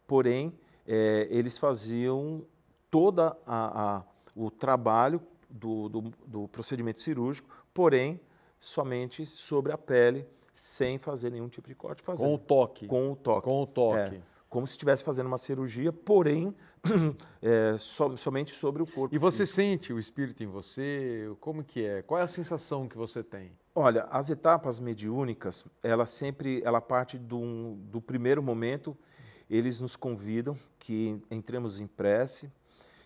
Porém, é, eles faziam toda a, a o trabalho do, do, do, procedimento cirúrgico, porém somente sobre a pele, sem fazer nenhum tipo de corte. Fazendo, com o toque. Com o toque. Com o toque. É, como se estivesse fazendo uma cirurgia, porém [CLEARS THROAT] é, so, somente sobre o corpo. E você físico. sente o espírito em você? Como que é? Qual é a sensação que você tem? Olha, as etapas mediúnicas, ela sempre, ela parte do, do primeiro momento, eles nos convidam que entremos em prece,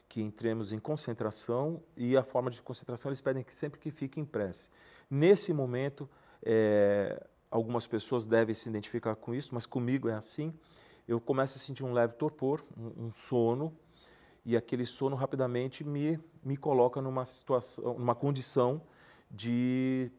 que entremos em concentração e a forma de concentração eles pedem que sempre que fique em prece. Nesse momento, é, algumas pessoas devem se identificar com isso, mas comigo é assim. Eu começo a sentir um leve torpor, um, um sono, e aquele sono rapidamente me, me coloca numa situação, numa condição de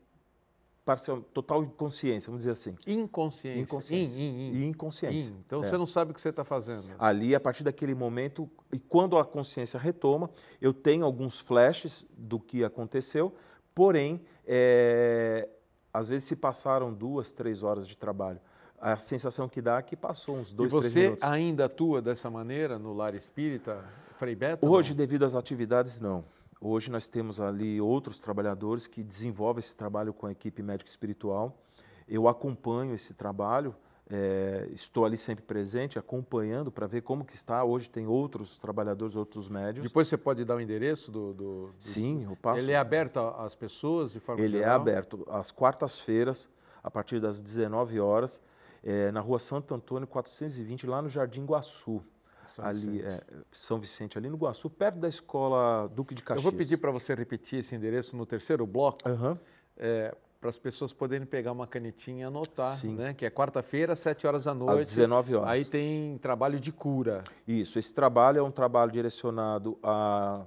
parcial, total inconsciência, vamos dizer assim. Inconsciência. Inconsciência. In, in, in. Inconsciência. Então é. você não sabe o que você está fazendo. Ali, a partir daquele momento, e quando a consciência retoma, eu tenho alguns flashes do que aconteceu, porém, é, às vezes se passaram duas, três horas de trabalho a sensação que dá é que passou uns dois, três minutos. E você ainda atua dessa maneira no lar espírita, Frei Beto? Hoje, não? devido às atividades, não. Hoje nós temos ali outros trabalhadores que desenvolvem esse trabalho com a equipe médica espiritual. Eu acompanho esse trabalho, é, estou ali sempre presente, acompanhando para ver como que está. Hoje tem outros trabalhadores, outros médios. Depois você pode dar o endereço do... do, do... Sim, eu passo. Ele é aberto às pessoas de forma Ele é geral? é aberto às quartas-feiras, a partir das 19 horas, é, na rua Santo Antônio 420, lá no Jardim Guaçu. São ali é, São Vicente, ali no Guaçu, perto da escola Duque de Caxias. Eu vou pedir para você repetir esse endereço no terceiro bloco, uhum. é, para as pessoas poderem pegar uma canetinha e anotar, Sim. né? Que é quarta-feira, 7 horas da noite. Às 19 horas. Aí tem trabalho de cura. Isso, esse trabalho é um trabalho direcionado a...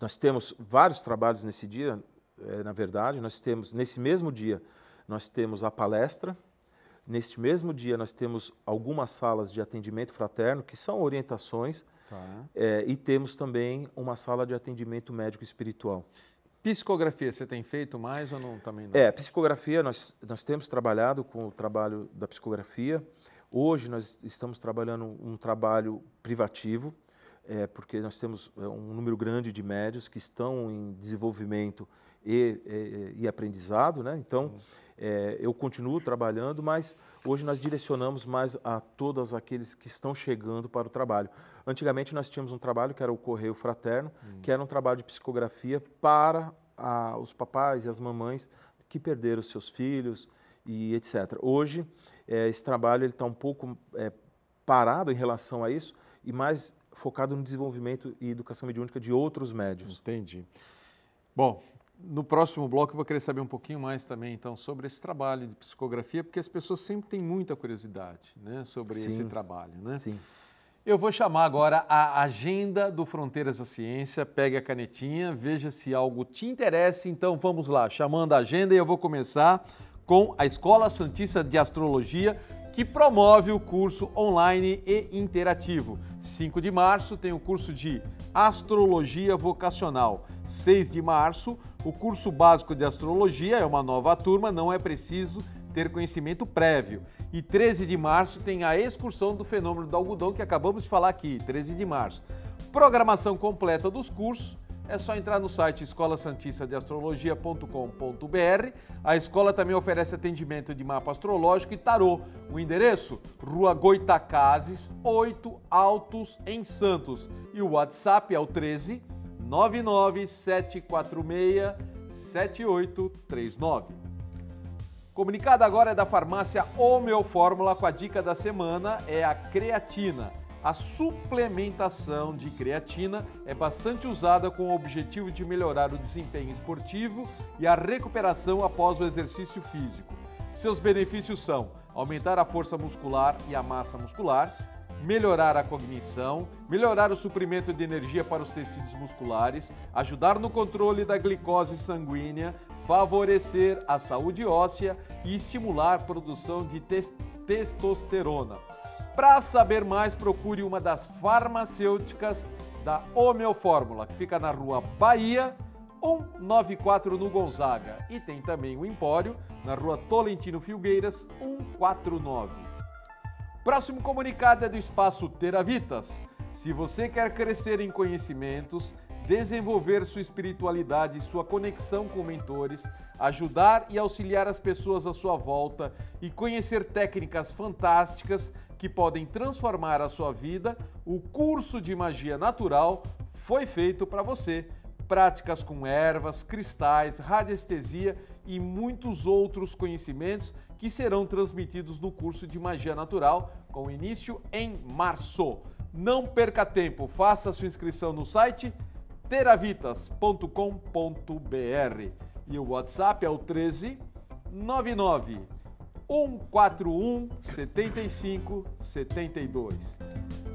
Nós temos vários trabalhos nesse dia, é, na verdade, nós temos, nesse mesmo dia, nós temos a palestra, Neste mesmo dia, nós temos algumas salas de atendimento fraterno, que são orientações, tá. é, e temos também uma sala de atendimento médico espiritual. Psicografia, você tem feito mais ou não também? Não? É, psicografia, nós, nós temos trabalhado com o trabalho da psicografia. Hoje nós estamos trabalhando um trabalho privativo, é, porque nós temos é, um número grande de médios que estão em desenvolvimento e, e, e aprendizado, né? Então. Hum é, eu continuo trabalhando, mas hoje nós direcionamos mais a todos aqueles que estão chegando para o trabalho. Antigamente nós tínhamos um trabalho que era o Correio Fraterno, hum. que era um trabalho de psicografia para a, os papais e as mamães que perderam seus filhos e etc. Hoje é, esse trabalho está um pouco é, parado em relação a isso e mais focado no desenvolvimento e educação mediúnica de outros médios. Entendi. Bom, no próximo bloco eu vou querer saber um pouquinho mais também então sobre esse trabalho de psicografia, porque as pessoas sempre têm muita curiosidade, né, sobre Sim. esse trabalho, né? Sim. Eu vou chamar agora a agenda do Fronteiras da Ciência. Pegue a canetinha, veja se algo te interessa. Então vamos lá, chamando a agenda e eu vou começar com a Escola Santista de Astrologia que promove o curso online e interativo. 5 de março tem o curso de Astrologia Vocacional. 6 de março, o curso básico de astrologia é uma nova turma, não é preciso ter conhecimento prévio. E 13 de março tem a excursão do fenômeno do algodão que acabamos de falar aqui, 13 de março. Programação completa dos cursos é só entrar no site escolasantistadeastrologia.com.br. A escola também oferece atendimento de mapa astrológico e tarô. O endereço? Rua Goitacazes, 8 Altos, em Santos. E o WhatsApp é o 13 99746 7839. Comunicado agora é da farmácia Homeofórmula com a dica da semana é a creatina. A suplementação de creatina é bastante usada com o objetivo de melhorar o desempenho esportivo e a recuperação após o exercício físico. Seus benefícios são aumentar a força muscular e a massa muscular, melhorar a cognição, melhorar o suprimento de energia para os tecidos musculares, ajudar no controle da glicose sanguínea, favorecer a saúde óssea e estimular a produção de testosterona. Para saber mais, procure uma das farmacêuticas da Homeofórmula, que fica na rua Bahia, 194 no Gonzaga. E tem também o Empório, na rua Tolentino Filgueiras, 149. Próximo comunicado é do Espaço Teravitas. Se você quer crescer em conhecimentos, desenvolver sua espiritualidade e sua conexão com mentores, ajudar e auxiliar as pessoas à sua volta e conhecer técnicas fantásticas que podem transformar a sua vida, o curso de magia natural foi feito para você. Práticas com ervas, cristais, radiestesia e muitos outros conhecimentos que serão transmitidos no curso de magia natural, com início em março. Não perca tempo, faça sua inscrição no site teravitas.com.br. E o WhatsApp é o 13 99 141 75 72.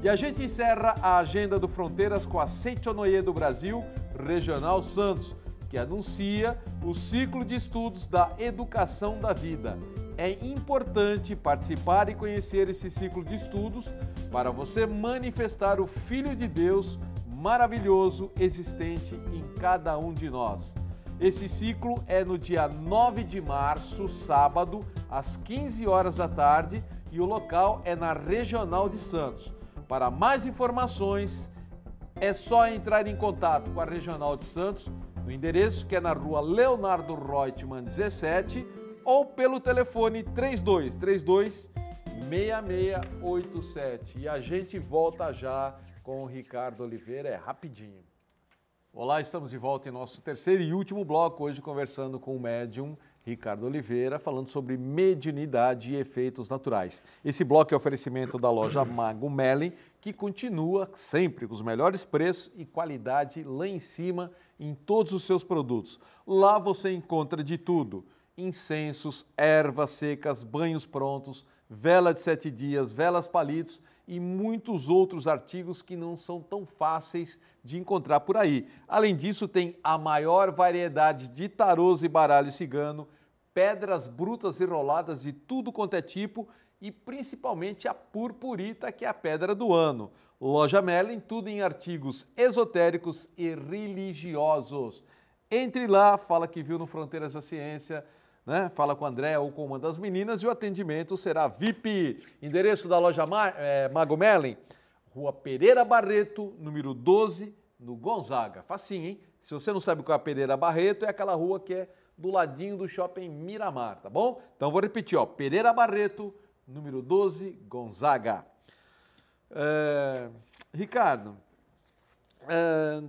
E a gente encerra a agenda do Fronteiras com a Centonoye do Brasil, Regional Santos, que anuncia o ciclo de estudos da Educação da Vida. É importante participar e conhecer esse ciclo de estudos para você manifestar o Filho de Deus maravilhoso existente em cada um de nós. Esse ciclo é no dia 9 de março, sábado, às 15 horas da tarde e o local é na Regional de Santos. Para mais informações, é só entrar em contato com a Regional de Santos no endereço que é na rua Leonardo Reutemann 17 ou pelo telefone 3232 6687. E a gente volta já com o Ricardo Oliveira. É rapidinho. Olá, estamos de volta em nosso terceiro e último bloco, hoje conversando com o médium Ricardo Oliveira, falando sobre mediunidade e efeitos naturais. Esse bloco é oferecimento da loja Mago Melin, que continua sempre com os melhores preços e qualidade lá em cima em todos os seus produtos. Lá você encontra de tudo: incensos, ervas secas, banhos prontos, vela de sete dias, velas palitos e muitos outros artigos que não são tão fáceis de encontrar por aí. Além disso, tem a maior variedade de tarôs e baralho cigano, pedras brutas e roladas de tudo quanto é tipo e principalmente a purpurita, que é a pedra do ano. Loja Merlin, tudo em artigos esotéricos e religiosos. Entre lá, fala que viu no Fronteiras da Ciência né? Fala com o André ou com uma das meninas e o atendimento será VIP. Endereço da loja Ma é, Mago Mellen, Rua Pereira Barreto, número 12, no Gonzaga. Facinho, hein? Se você não sabe qual é a Pereira Barreto, é aquela rua que é do ladinho do shopping Miramar, tá bom? Então vou repetir, ó, Pereira Barreto, número 12, Gonzaga. É, Ricardo, é,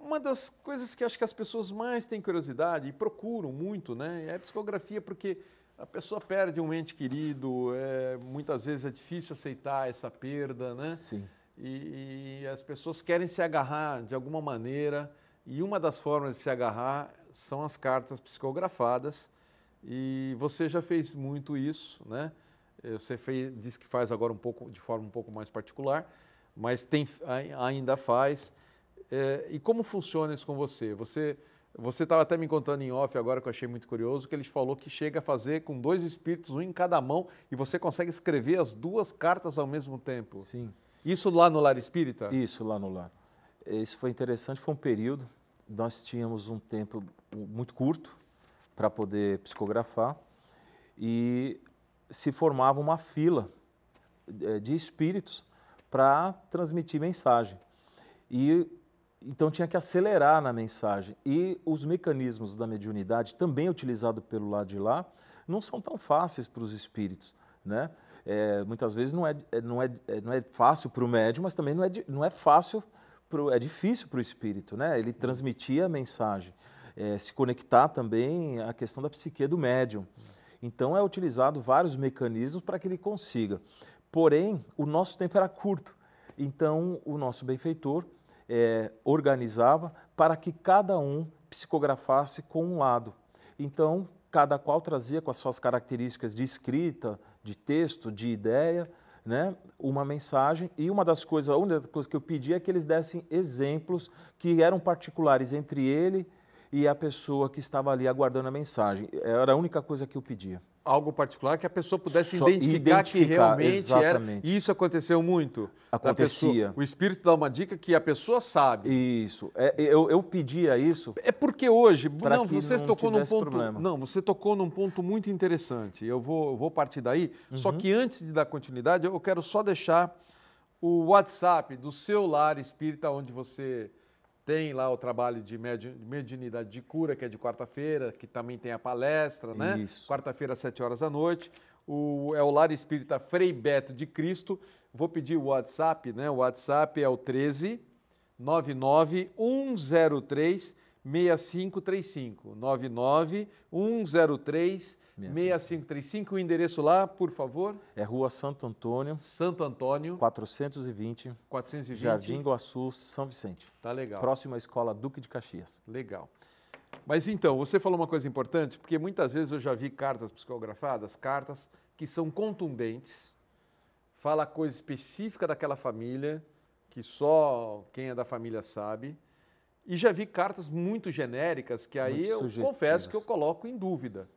uma das coisas que acho que as pessoas mais têm curiosidade e procuram muito, né, é a psicografia, porque a pessoa perde um ente querido, é, muitas vezes é difícil aceitar essa perda, né? Sim. E, e, as pessoas querem se agarrar de alguma maneira, e uma das formas de se agarrar são as cartas psicografadas, e você já fez muito isso, né? Eh, você fez, diz que faz agora um pouco, de forma um pouco mais particular, mas tem, ainda faz. É, e como funciona isso com você? Você você estava até me contando em off agora que eu achei muito curioso que eles falou que chega a fazer com dois espíritos um em cada mão e você consegue escrever as duas cartas ao mesmo tempo. Sim. Isso lá no lar espírita? Isso lá no lar. Isso foi interessante, foi um período. Nós tínhamos um tempo muito curto para poder psicografar e se formava uma fila eh, de espíritos para transmitir mensagem. E então tinha que acelerar na mensagem. E os mecanismos da mediunidade, também utilizado pelo lado de lá, não são tão fáceis para os espíritos, né? É, muitas vezes não é, é não é, é, não é fácil para o médium, mas também não é, não é fácil, pro, é difícil para o espírito, né? Ele transmitia a mensagem, é, se conectar também à questão da psique do médium. Então é utilizado vários mecanismos para que ele consiga. Porém, o nosso tempo era curto, então o nosso benfeitor é, organizava para que cada um psicografasse com um lado. Então, cada qual trazia com as suas características de escrita, de texto, de ideia, né, uma mensagem. E uma das coisas, uma das coisas que eu pedi é que eles dessem exemplos que eram particulares entre ele e a pessoa que estava ali aguardando a mensagem. Era a única coisa que eu pedia algo particular que a pessoa pudesse identificar, identificar, que realmente exatamente. era. E isso aconteceu muito? Acontecia. Pessoa, o espírito dá uma dica que a pessoa sabe. Isso. É, eu, eu pedia isso. É porque hoje. Não, você não tocou num ponto. Problema. Não, você tocou num ponto muito interessante. Eu vou, eu vou partir daí. Uhum. Só que antes de dar continuidade, eu quero só deixar o WhatsApp do seu lar espírita onde você tem lá o trabalho de mediunidade de cura, que é de quarta-feira, que também tem a palestra, né? Quarta-feira, às sete horas da noite. O, é o Lar Espírita Frei Beto de Cristo. Vou pedir o WhatsApp, né? O WhatsApp é o 13 99103 6535. 99103 6535. 6535, o endereço lá, por favor. É Rua Santo Antônio. Santo Antônio. 420. 420. Jardim Iguaçu, São Vicente. Tá legal. Próximo à Escola Duque de Caxias. Legal. Mas então, você falou uma coisa importante, porque muitas vezes eu já vi cartas psicografadas, cartas que são contundentes, fala coisa específica daquela família, que só quem é da família sabe. E já vi cartas muito genéricas que aí muito eu confesso que eu coloco em dúvida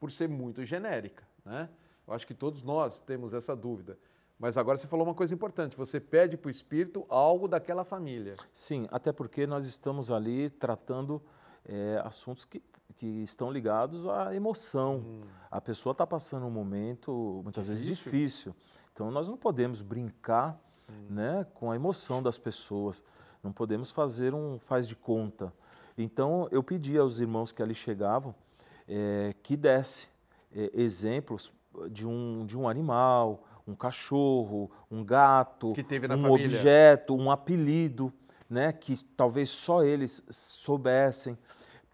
por ser muito genérica. Né? Eu acho que todos nós temos essa dúvida. Mas agora você falou uma coisa importante: você pede para o espírito algo daquela família. Sim, até porque nós estamos ali tratando é, assuntos que, que estão ligados à emoção. Hum. A pessoa está passando um momento muitas difícil. vezes difícil. Então nós não podemos brincar hum. né, com a emoção das pessoas. Não podemos fazer um faz de conta. Então eu pedi aos irmãos que ali chegavam é, que desse é, exemplos de um, de um animal, um cachorro, um gato, um família. objeto, um apelido, né, que talvez só eles soubessem,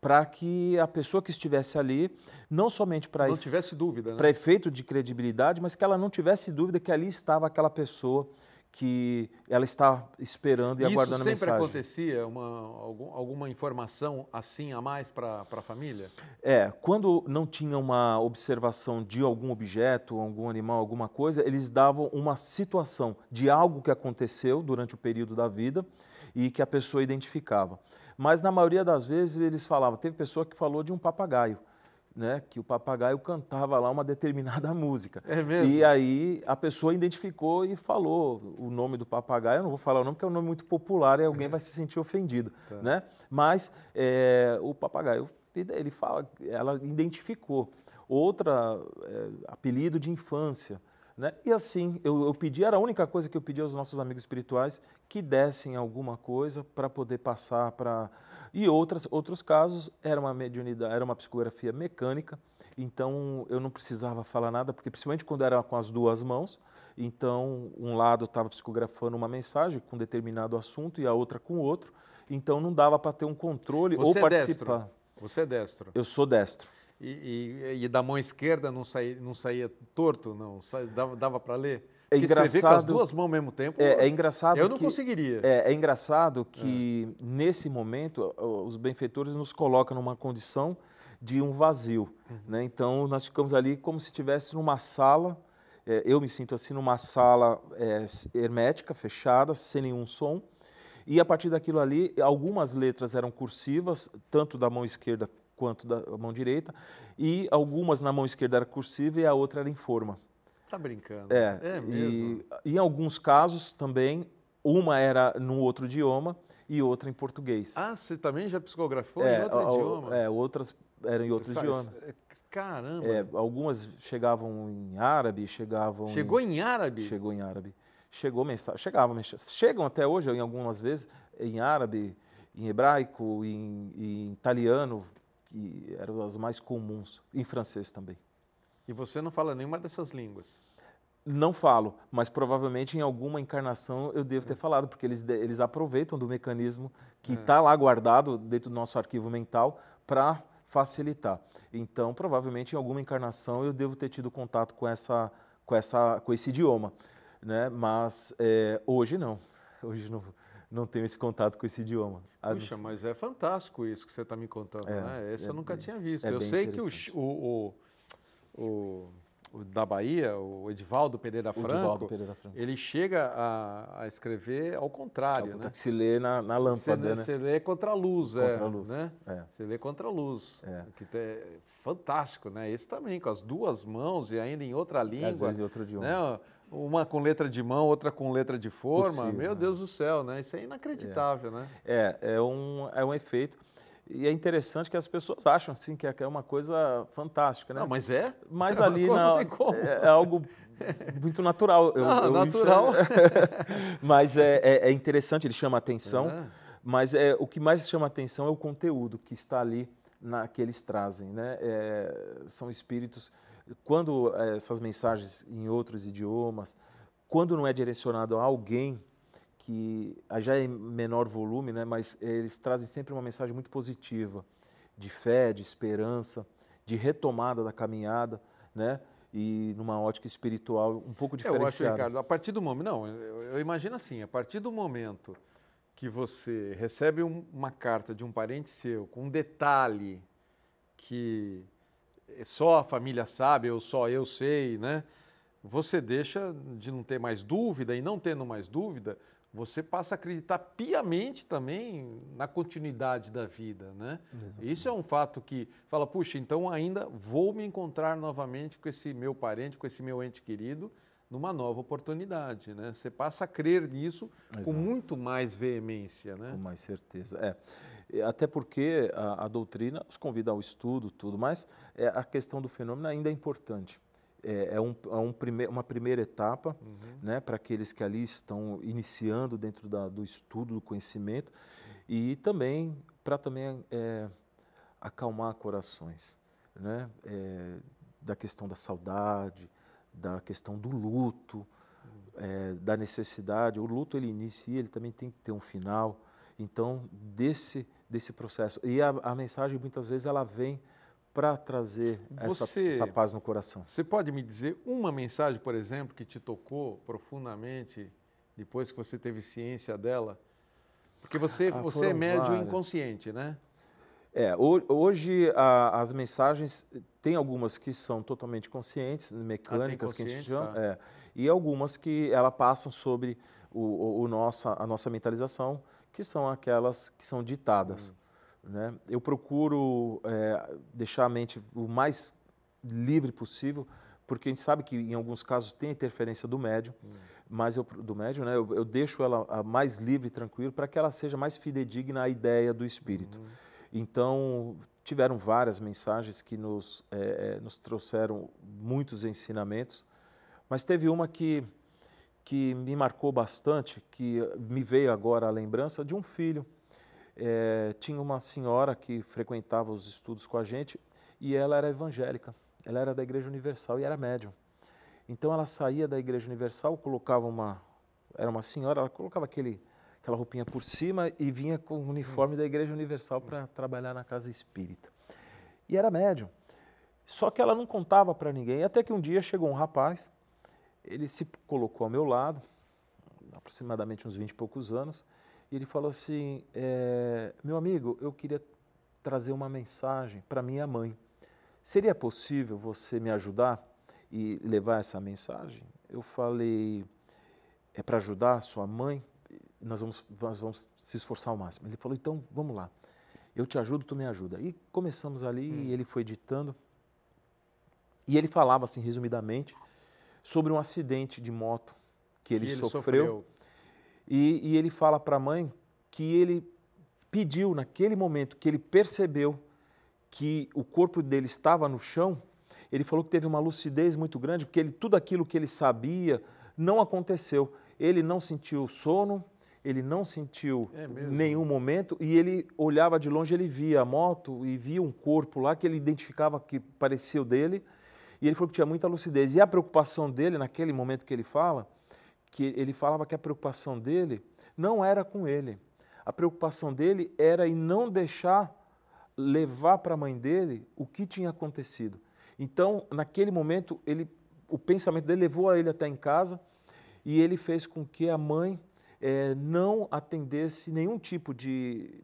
para que a pessoa que estivesse ali, não somente para não tivesse dúvida, né? para efeito de credibilidade, mas que ela não tivesse dúvida que ali estava aquela pessoa que ela está esperando e Isso aguardando a mensagem. Isso sempre acontecia? Uma, algum, alguma informação assim a mais para a família? É, quando não tinha uma observação de algum objeto, algum animal, alguma coisa, eles davam uma situação de algo que aconteceu durante o período da vida e que a pessoa identificava. Mas na maioria das vezes eles falavam, teve pessoa que falou de um papagaio né, que o papagaio cantava lá uma determinada [LAUGHS] música. É mesmo? E aí a pessoa identificou e falou o nome do papagaio. Eu não vou falar o nome, porque é um nome muito popular e alguém é. vai se sentir ofendido. Tá. Né? Mas é, o papagaio, ele fala, ela identificou. Outra, é, apelido de infância. Né? E assim, eu, eu, pedi, era a única coisa que eu pedi aos nossos amigos espirituais, que dessem alguma coisa para poder passar para... E outras, outros casos, era uma mediunidade, era uma psicografia mecânica, então eu não precisava falar nada, porque principalmente quando era com as duas mãos, então um lado estava psicografando uma mensagem com determinado assunto e a outra com outro, então não dava para ter um controle Você ou é participar. Destro. Você é destro. Eu sou destro e, e, e, da mão esquerda não saía, não saía torto, não, dava, dava para ler. É engraçado, com as duas mãos ao mesmo tempo. É, é engraçado. Eu não que, conseguiria. É, é engraçado que é. nesse momento os benfeitores nos colocam numa condição de um vazio, uhum. né? Então nós ficamos ali como se estivesse numa sala. É, eu me sinto assim numa sala é, hermética, fechada, sem nenhum som. E a partir daquilo ali, algumas letras eram cursivas, tanto da mão esquerda quanto da mão direita, e algumas na mão esquerda era cursiva e a outra era em forma. Você está brincando? É, é mesmo. E, em alguns casos também, uma era num outro idioma e outra em português. Ah, você também já psicografou é, em outro a, idioma? É, outras eram em outros Sabe, é, Caramba! É, algumas chegavam em árabe, chegavam. Chegou em, em árabe? Chegou em árabe. Chegou mensagem, chegava mensagem. Chegam até hoje, em algumas vezes, em árabe, em hebraico, em, em italiano, que eram as mais comuns, em francês também. E você não fala nenhuma dessas línguas? Não falo, mas provavelmente em alguma encarnação eu devo ter falado, porque eles, eles aproveitam do mecanismo que está é. Tá lá guardado dentro do nosso arquivo mental para facilitar. Então, provavelmente em alguma encarnação eu devo ter tido contato com, essa, com, essa, com esse idioma, né? mas é, hoje não. Hoje não não tenho esse contato com esse idioma. Puxa, mas é fantástico isso que você está me contando, é, né? Esse é, eu nunca tinha visto. É eu sei que o, o, o, o, da Bahia, o Edivaldo Pereira Franco, Edivaldo Pereira Franco. ele chega a, a, escrever ao contrário, Algo é, né? Que se lê na, na lâmpada, você, né? Você lê contra a luz, contra é, a luz. né? É. Você lê contra a luz, é. que é fantástico, né? Esse também, com as duas mãos e ainda em outra língua. Às vezes em outro idioma. Né? Uma com letra de mão, outra com letra de forma. Possível, Meu né? Deus do céu, né? Isso é inacreditável, é. né? É, é um, é um efeito. E é interessante que as pessoas acham assim que é, é uma coisa fantástica, né? Não, mas é. Mas é, [LAUGHS] ali não, não tem como. É, é algo muito natural. Eu, não, ah, eu natural. [LAUGHS] mas é, é, é, interessante, ele chama atenção. É. Mas é, o que mais chama atenção é o conteúdo que está ali na que eles trazem, né? são espíritos quando eh, essas mensagens em outros idiomas, quando não é direcionado a alguém que ah, já é em menor volume, né, mas eles trazem sempre uma mensagem muito positiva, de fé, de esperança, de retomada da caminhada, né? E numa ótica espiritual um pouco diferenciada. É, eu acho, Ricardo, a partir do momento, não, eu, eu imagino assim, a partir do momento que você recebe um, uma carta de um parente seu com um detalhe que é, só a família sabe ou só eu sei, né? Você deixa de não ter mais dúvida e não tendo mais dúvida, você passa a acreditar piamente também na continuidade da vida, né? Exatamente. Isso é um fato que fala, puxa, então ainda vou me encontrar novamente com esse meu parente, com esse meu ente querido, numa nova oportunidade, né? Você passa a crer nisso Exato. com muito mais veemência, né? Com mais certeza, é até porque a, a doutrina os convida ao estudo, tudo, mas é, a questão do fenômeno ainda é importante. É, é, um, é um uma primeira etapa uhum. né, para aqueles que ali estão iniciando dentro da, do estudo, do conhecimento, e também para também é, acalmar corações, né? É, da questão da saudade, da questão do luto, é, da necessidade. O luto ele inicia, ele também tem que ter um final. Então, desse desse processo. E a, a mensagem, muitas vezes, ela vem para trazer você, essa, essa, paz no coração. Você pode me dizer uma mensagem, por exemplo, que te tocou profundamente depois que você teve ciência dela? Porque você, ah, você é médio várias. inconsciente, né? É, hoje a, as mensagens tem algumas que são totalmente conscientes, mecânicas ah, que a gente chama, tá. é, e algumas que ela passam sobre o, o, o, nossa, a nossa mentalização, que são aquelas que são ditadas. Hum. Né? Eu procuro é, deixar a mente o mais livre possível, porque a gente sabe que em alguns casos tem interferência do médium, hum. mas eu, do médium, né, eu, eu deixo ela mais livre e tranquila para que ela seja mais fidedigna à ideia do espírito. Hum. Então, tiveram várias mensagens que nos, é, nos trouxeram muitos ensinamentos, mas teve uma que que me marcou bastante, que me veio agora a lembrança de um filho. É, tinha uma senhora que frequentava os estudos com a gente e ela era evangélica, ela era da Igreja Universal e era médium. Então ela saía da Igreja Universal, colocava uma, era uma senhora, ela colocava aquele, aquela roupinha por cima e vinha com o uniforme da Igreja Universal para trabalhar na casa espírita. E era médium. Só que ela não contava para ninguém. Até que um dia chegou um rapaz ele se colocou ao meu lado, aproximadamente uns 20 e poucos anos, e ele falou assim: é, Meu amigo, eu queria trazer uma mensagem para minha mãe. Seria possível você me ajudar e levar essa mensagem? Eu falei: É para ajudar a sua mãe? Nós vamos, nós vamos se esforçar ao máximo. Ele falou: Então vamos lá. Eu te ajudo, tu me ajuda. E começamos ali hum. e ele foi ditando. E ele falava assim, resumidamente, sobre um acidente de moto que ele, que ele sofreu. sofreu. E, e ele fala para a mãe que ele pediu, naquele momento que ele percebeu que o corpo dele estava no chão, ele falou que teve uma lucidez muito grande, porque ele, tudo aquilo que ele sabia não aconteceu. Ele não sentiu sono, ele não sentiu é nenhum momento e ele olhava de longe, ele via a moto e via um corpo lá que ele identificava que parecia o dele. E ele falou que tinha muita lucidez. E a preocupação dele, naquele momento que ele fala, que ele falava que a preocupação dele não era com ele. A preocupação dele era em não deixar levar para a mãe dele o que tinha acontecido. Então, naquele momento, ele, o pensamento dele levou a ele até em casa e ele fez com que a mãe é, não atendesse nenhum tipo de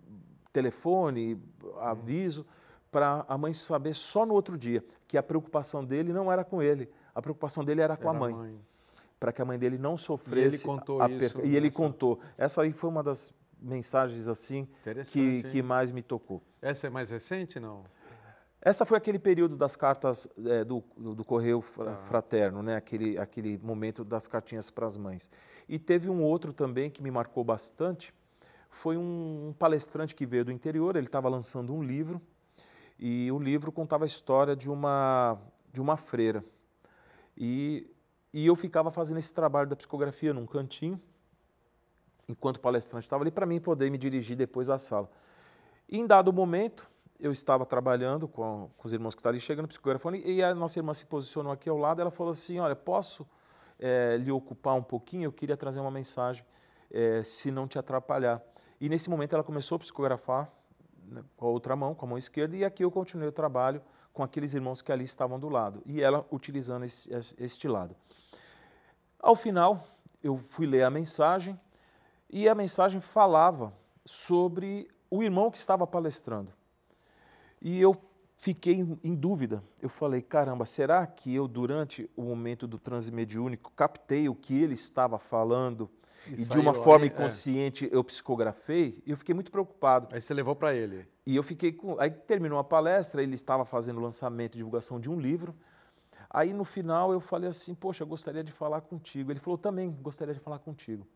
telefone, aviso para a mãe saber só no outro dia que a preocupação dele não era com ele, a preocupação dele era com era a mãe. mãe. Para que a mãe dele não sofresse. E ele contou a, isso. E né, ele contou. Essa aí foi uma das mensagens assim que, que mais me tocou. Essa é mais recente, não? Essa foi aquele período das cartas é, do, do, correio tá. fraterno, né? aquele, aquele momento das cartinhas para as mães. E teve um outro também que me marcou bastante, foi um palestrante que veio do interior, ele estava lançando um livro, e o livro contava a história de uma, de uma freira. E, e eu ficava fazendo esse trabalho da psicografia num cantinho, enquanto o palestrante estava ali, para mim poder me dirigir depois à sala. E em dado momento, eu estava trabalhando com, com os irmãos que estavam ali, chegando psicografando e a nossa irmã se posicionou aqui ao lado, ela falou assim, olha, posso é, lhe ocupar um pouquinho? Eu queria trazer uma mensagem, é, se não te atrapalhar. E nesse momento ela começou a psicografar, né, com a outra mão, com a mão esquerda, e aqui eu continuei o trabalho com aqueles irmãos que ali estavam do lado, e ela utilizando esse, este lado. Ao final, eu fui ler a mensagem, e a mensagem falava sobre o irmão que estava palestrando. E eu fiquei em dúvida. Eu falei, caramba, será que eu, durante o momento do transe mediúnico, captei o que ele estava falando? E, e de uma forma é. inconsciente é. eu psicografei e eu fiquei muito preocupado. Aí você levou para ele. E eu fiquei com. Aí terminou a palestra, ele estava fazendo o lançamento e divulgação de um livro. Aí no final eu falei assim: Poxa, gostaria de falar contigo. Ele falou: Também gostaria de falar contigo.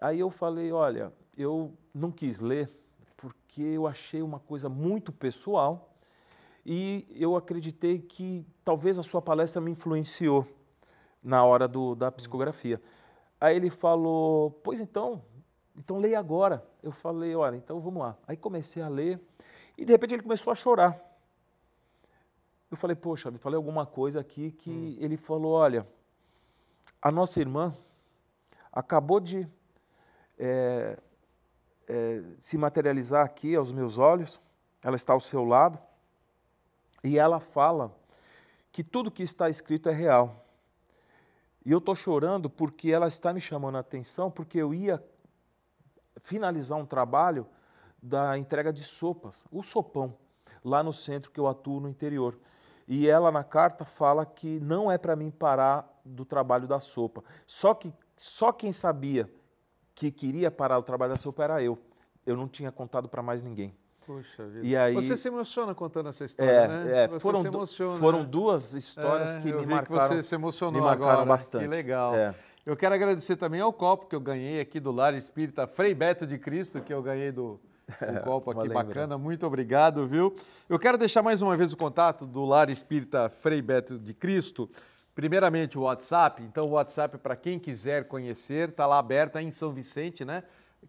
Aí eu falei: Olha, eu não quis ler porque eu achei uma coisa muito pessoal e eu acreditei que talvez a sua palestra me influenciou na hora do, da psicografia. Aí ele falou: Pois então, então leia agora. Eu falei: Olha, então vamos lá. Aí comecei a ler e de repente ele começou a chorar. Eu falei: Poxa, eu falei alguma coisa aqui que hum. ele falou: Olha, a nossa irmã acabou de é, é, se materializar aqui aos meus olhos, ela está ao seu lado e ela fala que tudo que está escrito é real. E eu estou chorando porque ela está me chamando a atenção, porque eu ia finalizar um trabalho da entrega de sopas, o sopão, lá no centro que eu atuo no interior. E ela na carta fala que não é para mim parar do trabalho da sopa. Só que só quem sabia que queria parar o trabalho da sopa era eu. Eu não tinha contado para mais ninguém. Puxa vida. E aí, você se emociona contando essa história, é, né? É, você foram, se emociona. Foram duas histórias é, que me marcaram. Que você se emocionou me agora. Né? bastante. Que legal. É. Eu quero agradecer também ao copo que eu ganhei aqui do Lar Espírita Frei Beto de Cristo, que eu ganhei do, [LAUGHS] do copo aqui bacana. Muito obrigado, viu? Eu quero deixar mais uma vez o contato do Lar Espírita Frei Beto de Cristo. Primeiramente o WhatsApp, então o WhatsApp para quem quiser conhecer, está lá aberta é em São Vicente, né?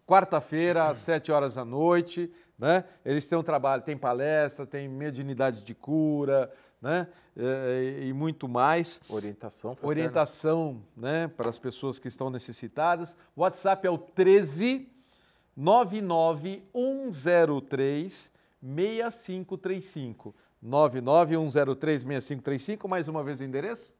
Quarta-feira, às [CLEARS THROAT] 7 horas da noite, né? Eles têm um trabalho, tem palestra, tem mediunidade de cura, né? E, e muito mais. Orientação. Fraterna. Orientação, né? Para as pessoas que estão necessitadas. O WhatsApp é o 13 99103 6535. 99103 6535. Mais uma vez o endereço?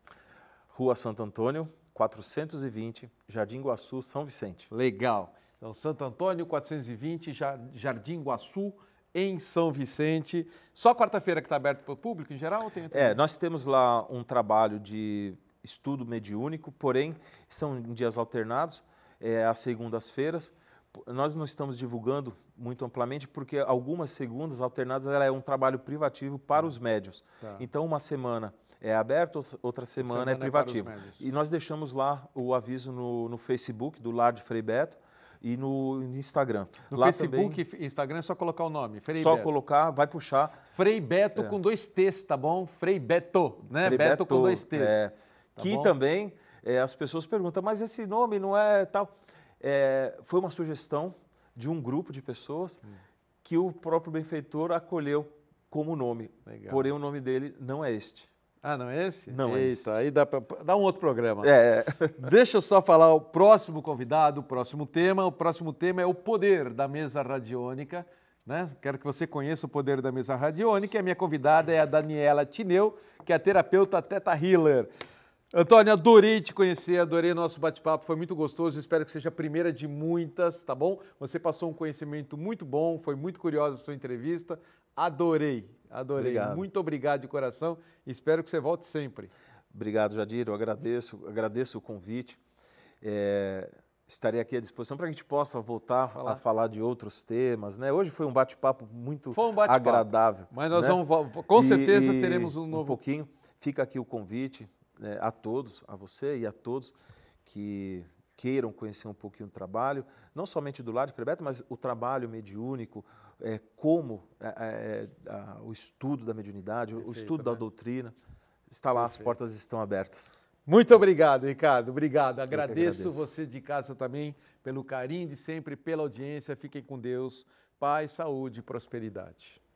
Rua Santo Antônio, 420, Jardim Guaçu, São Vicente. Legal. Então, Santo Antônio, 420, Jardim Guaçu, em São Vicente. Só quarta-feira que está aberto para o público em geral? Tem é, nós temos lá um trabalho de estudo mediúnico, porém são dias alternados, é, às segundas-feiras. Nós não estamos divulgando muito amplamente porque algumas segundas alternadas ela é um trabalho privativo para os médios. Tá. Então, uma semana é aberto, outra semana, semana é, é privativo. É e nós deixamos lá o aviso no, no Facebook do Lar de Frei Beto, e no, Instagram. No Lá Facebook Instagram é só colocar o nome, Frei Só Beto. colocar, vai puxar. Frei Beto é. com dois T's, tá bom? Frei Beto, né? Frei Beto, Beto, com dois T's. É, tá que bom? também é, as pessoas perguntam, mas esse nome não é tal. É, foi uma sugestão de um grupo de pessoas hum. que o próprio benfeitor acolheu como nome. Legal. Porém, o nome dele não é este. Ah, não é esse? Não é Eita, é esse. aí dá, pra, dá um outro programa. É. é. [LAUGHS] Deixa eu só falar o próximo convidado, o próximo tema. O próximo tema é o poder da mesa radiônica. Né? Quero que você conheça o poder da mesa radiônica. E a minha convidada é a Daniela Tineu, que é a terapeuta Teta Healer. Antônio, adorei te conhecer, adorei nosso bate-papo, foi muito gostoso. Espero que seja a primeira de muitas, tá bom? Você passou um conhecimento muito bom, foi muito curiosa a sua entrevista. Adorei. Adorei. Obrigado. Muito obrigado de coração. Espero que você volte sempre. Obrigado, Jadir. Eu agradeço, agradeço o convite. É, estarei aqui à disposição para que a gente possa voltar falar. a falar de outros temas. Né? Hoje foi um bate-papo muito um bate agradável. Mas nós né? vamos, com certeza, e, teremos um novo. Um pouquinho. Fica aqui o convite né, a todos, a você e a todos que queiram conhecer um pouquinho o trabalho, não somente do lado de Frebeto, mas o trabalho mediúnico, é, como é, é, é a, o estudo da mediunidade, Perfeito, o estudo né? da doutrina. Está lá, Perfeito. as portas estão abertas. Muito obrigado, Ricardo. Obrigado. Agradeço você de casa também pelo carinho de sempre, pela audiência. Fiquem com Deus. Paz, saúde e prosperidade.